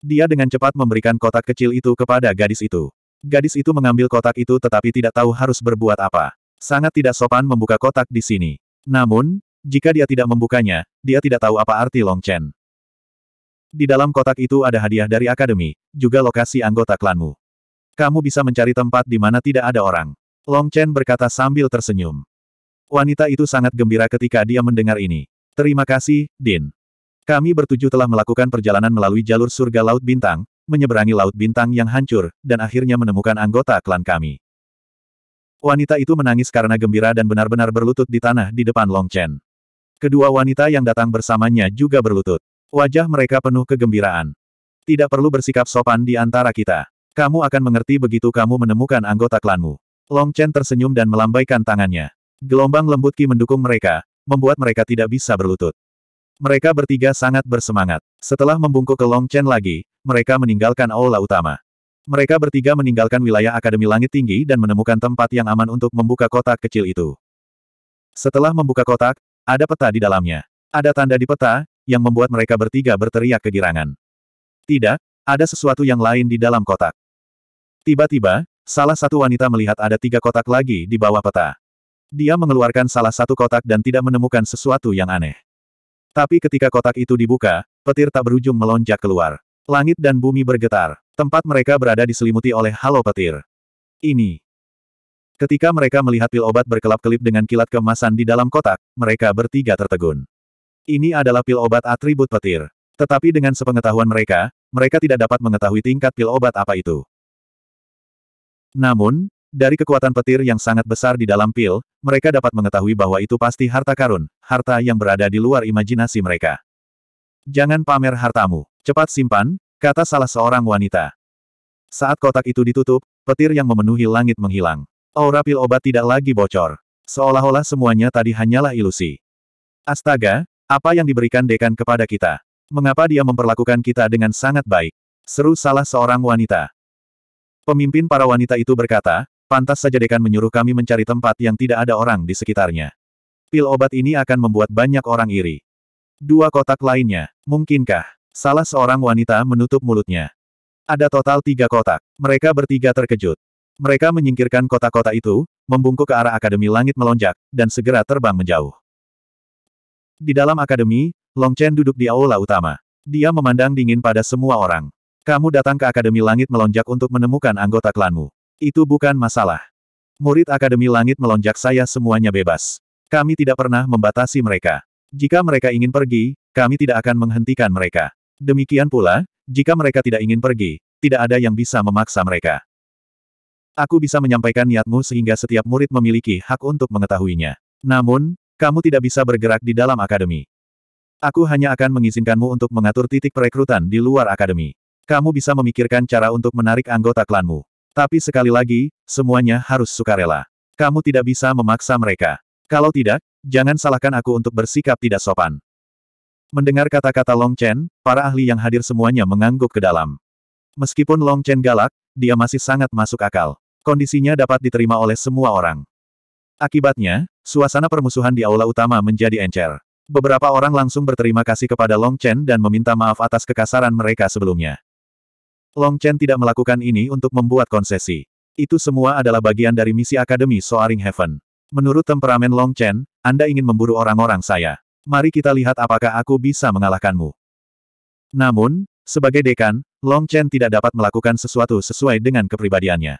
Dia dengan cepat memberikan kotak kecil itu kepada gadis itu. Gadis itu mengambil kotak itu tetapi tidak tahu harus berbuat apa. Sangat tidak sopan membuka kotak di sini. Namun, jika dia tidak membukanya, dia tidak tahu apa arti Long Chen. Di dalam kotak itu ada hadiah dari akademi, juga lokasi anggota klanmu. Kamu bisa mencari tempat di mana tidak ada orang. Long Chen berkata sambil tersenyum. Wanita itu sangat gembira ketika dia mendengar ini. Terima kasih, Din. Kami bertuju telah melakukan perjalanan melalui jalur surga Laut Bintang, menyeberangi Laut Bintang yang hancur, dan akhirnya menemukan anggota klan kami. Wanita itu menangis karena gembira dan benar-benar berlutut di tanah di depan Long Chen. Kedua wanita yang datang bersamanya juga berlutut. Wajah mereka penuh kegembiraan. Tidak perlu bersikap sopan di antara kita. Kamu akan mengerti begitu kamu menemukan anggota klanmu. Long Chen tersenyum dan melambaikan tangannya. Gelombang lembut Ki mendukung mereka, membuat mereka tidak bisa berlutut. Mereka bertiga sangat bersemangat. Setelah membungkuk ke Long Chen lagi, mereka meninggalkan aula utama. Mereka bertiga meninggalkan wilayah Akademi Langit Tinggi dan menemukan tempat yang aman untuk membuka kotak kecil itu. Setelah membuka kotak, ada peta di dalamnya. Ada tanda di peta, yang membuat mereka bertiga berteriak kegirangan. Tidak, ada sesuatu yang lain di dalam kotak. Tiba-tiba, salah satu wanita melihat ada tiga kotak lagi di bawah peta. Dia mengeluarkan salah satu kotak dan tidak menemukan sesuatu yang aneh. Tapi ketika kotak itu dibuka, petir tak berujung melonjak keluar. Langit dan bumi bergetar. Tempat mereka berada diselimuti oleh halo petir. Ini. Ketika mereka melihat pil obat berkelap-kelip dengan kilat kemasan di dalam kotak, mereka bertiga tertegun. Ini adalah pil obat atribut petir. Tetapi dengan sepengetahuan mereka, mereka tidak dapat mengetahui tingkat pil obat apa itu. Namun, dari kekuatan petir yang sangat besar di dalam pil, mereka dapat mengetahui bahwa itu pasti harta karun, harta yang berada di luar imajinasi mereka. Jangan pamer hartamu, cepat simpan, kata salah seorang wanita. Saat kotak itu ditutup, petir yang memenuhi langit menghilang. Aura pil obat tidak lagi bocor. Seolah-olah semuanya tadi hanyalah ilusi. Astaga, apa yang diberikan dekan kepada kita? Mengapa dia memperlakukan kita dengan sangat baik? Seru salah seorang wanita. Pemimpin para wanita itu berkata, pantas saja Dekan menyuruh kami mencari tempat yang tidak ada orang di sekitarnya. Pil obat ini akan membuat banyak orang iri. Dua kotak lainnya, mungkinkah? Salah seorang wanita menutup mulutnya. Ada total tiga kotak. Mereka bertiga terkejut. Mereka menyingkirkan kotak-kotak itu, membungkuk ke arah Akademi Langit melonjak, dan segera terbang menjauh. Di dalam Akademi, Long Chen duduk di aula utama. Dia memandang dingin pada semua orang. Kamu datang ke Akademi Langit melonjak untuk menemukan anggota klanmu. Itu bukan masalah. Murid Akademi Langit melonjak saya semuanya bebas. Kami tidak pernah membatasi mereka. Jika mereka ingin pergi, kami tidak akan menghentikan mereka. Demikian pula, jika mereka tidak ingin pergi, tidak ada yang bisa memaksa mereka. Aku bisa menyampaikan niatmu sehingga setiap murid memiliki hak untuk mengetahuinya. Namun, kamu tidak bisa bergerak di dalam akademi. Aku hanya akan mengizinkanmu untuk mengatur titik perekrutan di luar akademi. Kamu bisa memikirkan cara untuk menarik anggota klanmu. Tapi sekali lagi, semuanya harus sukarela. Kamu tidak bisa memaksa mereka. Kalau tidak, jangan salahkan aku untuk bersikap tidak sopan. Mendengar kata-kata Long Chen, para ahli yang hadir semuanya mengangguk ke dalam. Meskipun Long Chen galak, dia masih sangat masuk akal. Kondisinya dapat diterima oleh semua orang. Akibatnya, suasana permusuhan di aula utama menjadi encer. Beberapa orang langsung berterima kasih kepada Long Chen dan meminta maaf atas kekasaran mereka sebelumnya. Long Chen tidak melakukan ini untuk membuat konsesi. Itu semua adalah bagian dari misi Akademi Soaring Heaven. Menurut temperamen Long Chen, Anda ingin memburu orang-orang saya. Mari kita lihat apakah aku bisa mengalahkanmu. Namun, sebagai dekan, Long Chen tidak dapat melakukan sesuatu sesuai dengan kepribadiannya.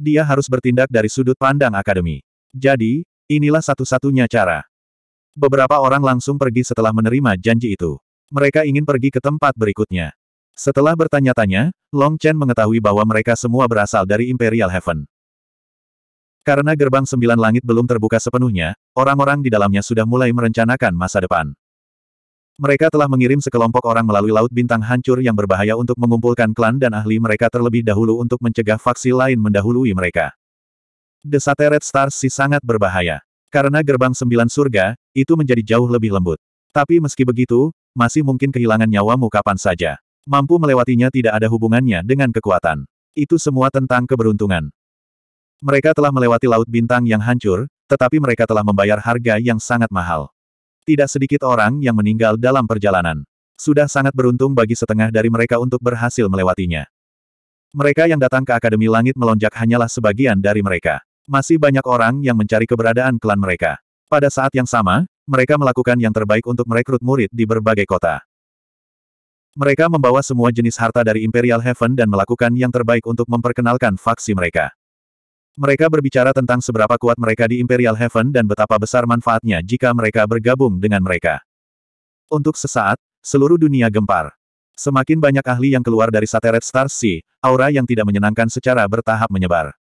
Dia harus bertindak dari sudut pandang akademi. Jadi, inilah satu-satunya cara. Beberapa orang langsung pergi setelah menerima janji itu. Mereka ingin pergi ke tempat berikutnya. Setelah bertanya-tanya, Long Chen mengetahui bahwa mereka semua berasal dari Imperial Heaven. Karena gerbang sembilan langit belum terbuka sepenuhnya, orang-orang di dalamnya sudah mulai merencanakan masa depan. Mereka telah mengirim sekelompok orang melalui Laut Bintang Hancur yang berbahaya untuk mengumpulkan klan dan ahli mereka terlebih dahulu untuk mencegah faksi lain mendahului mereka. The Red Stars si sangat berbahaya. Karena gerbang sembilan surga, itu menjadi jauh lebih lembut. Tapi meski begitu, masih mungkin kehilangan nyawamu kapan saja. Mampu melewatinya tidak ada hubungannya dengan kekuatan. Itu semua tentang keberuntungan. Mereka telah melewati Laut Bintang yang hancur, tetapi mereka telah membayar harga yang sangat mahal. Tidak sedikit orang yang meninggal dalam perjalanan. Sudah sangat beruntung bagi setengah dari mereka untuk berhasil melewatinya. Mereka yang datang ke Akademi Langit melonjak hanyalah sebagian dari mereka. Masih banyak orang yang mencari keberadaan klan mereka. Pada saat yang sama, mereka melakukan yang terbaik untuk merekrut murid di berbagai kota. Mereka membawa semua jenis harta dari Imperial Heaven dan melakukan yang terbaik untuk memperkenalkan faksi mereka. Mereka berbicara tentang seberapa kuat mereka di Imperial Heaven dan betapa besar manfaatnya jika mereka bergabung dengan mereka. Untuk sesaat, seluruh dunia gempar. Semakin banyak ahli yang keluar dari Sateret Star Sea, aura yang tidak menyenangkan secara bertahap menyebar.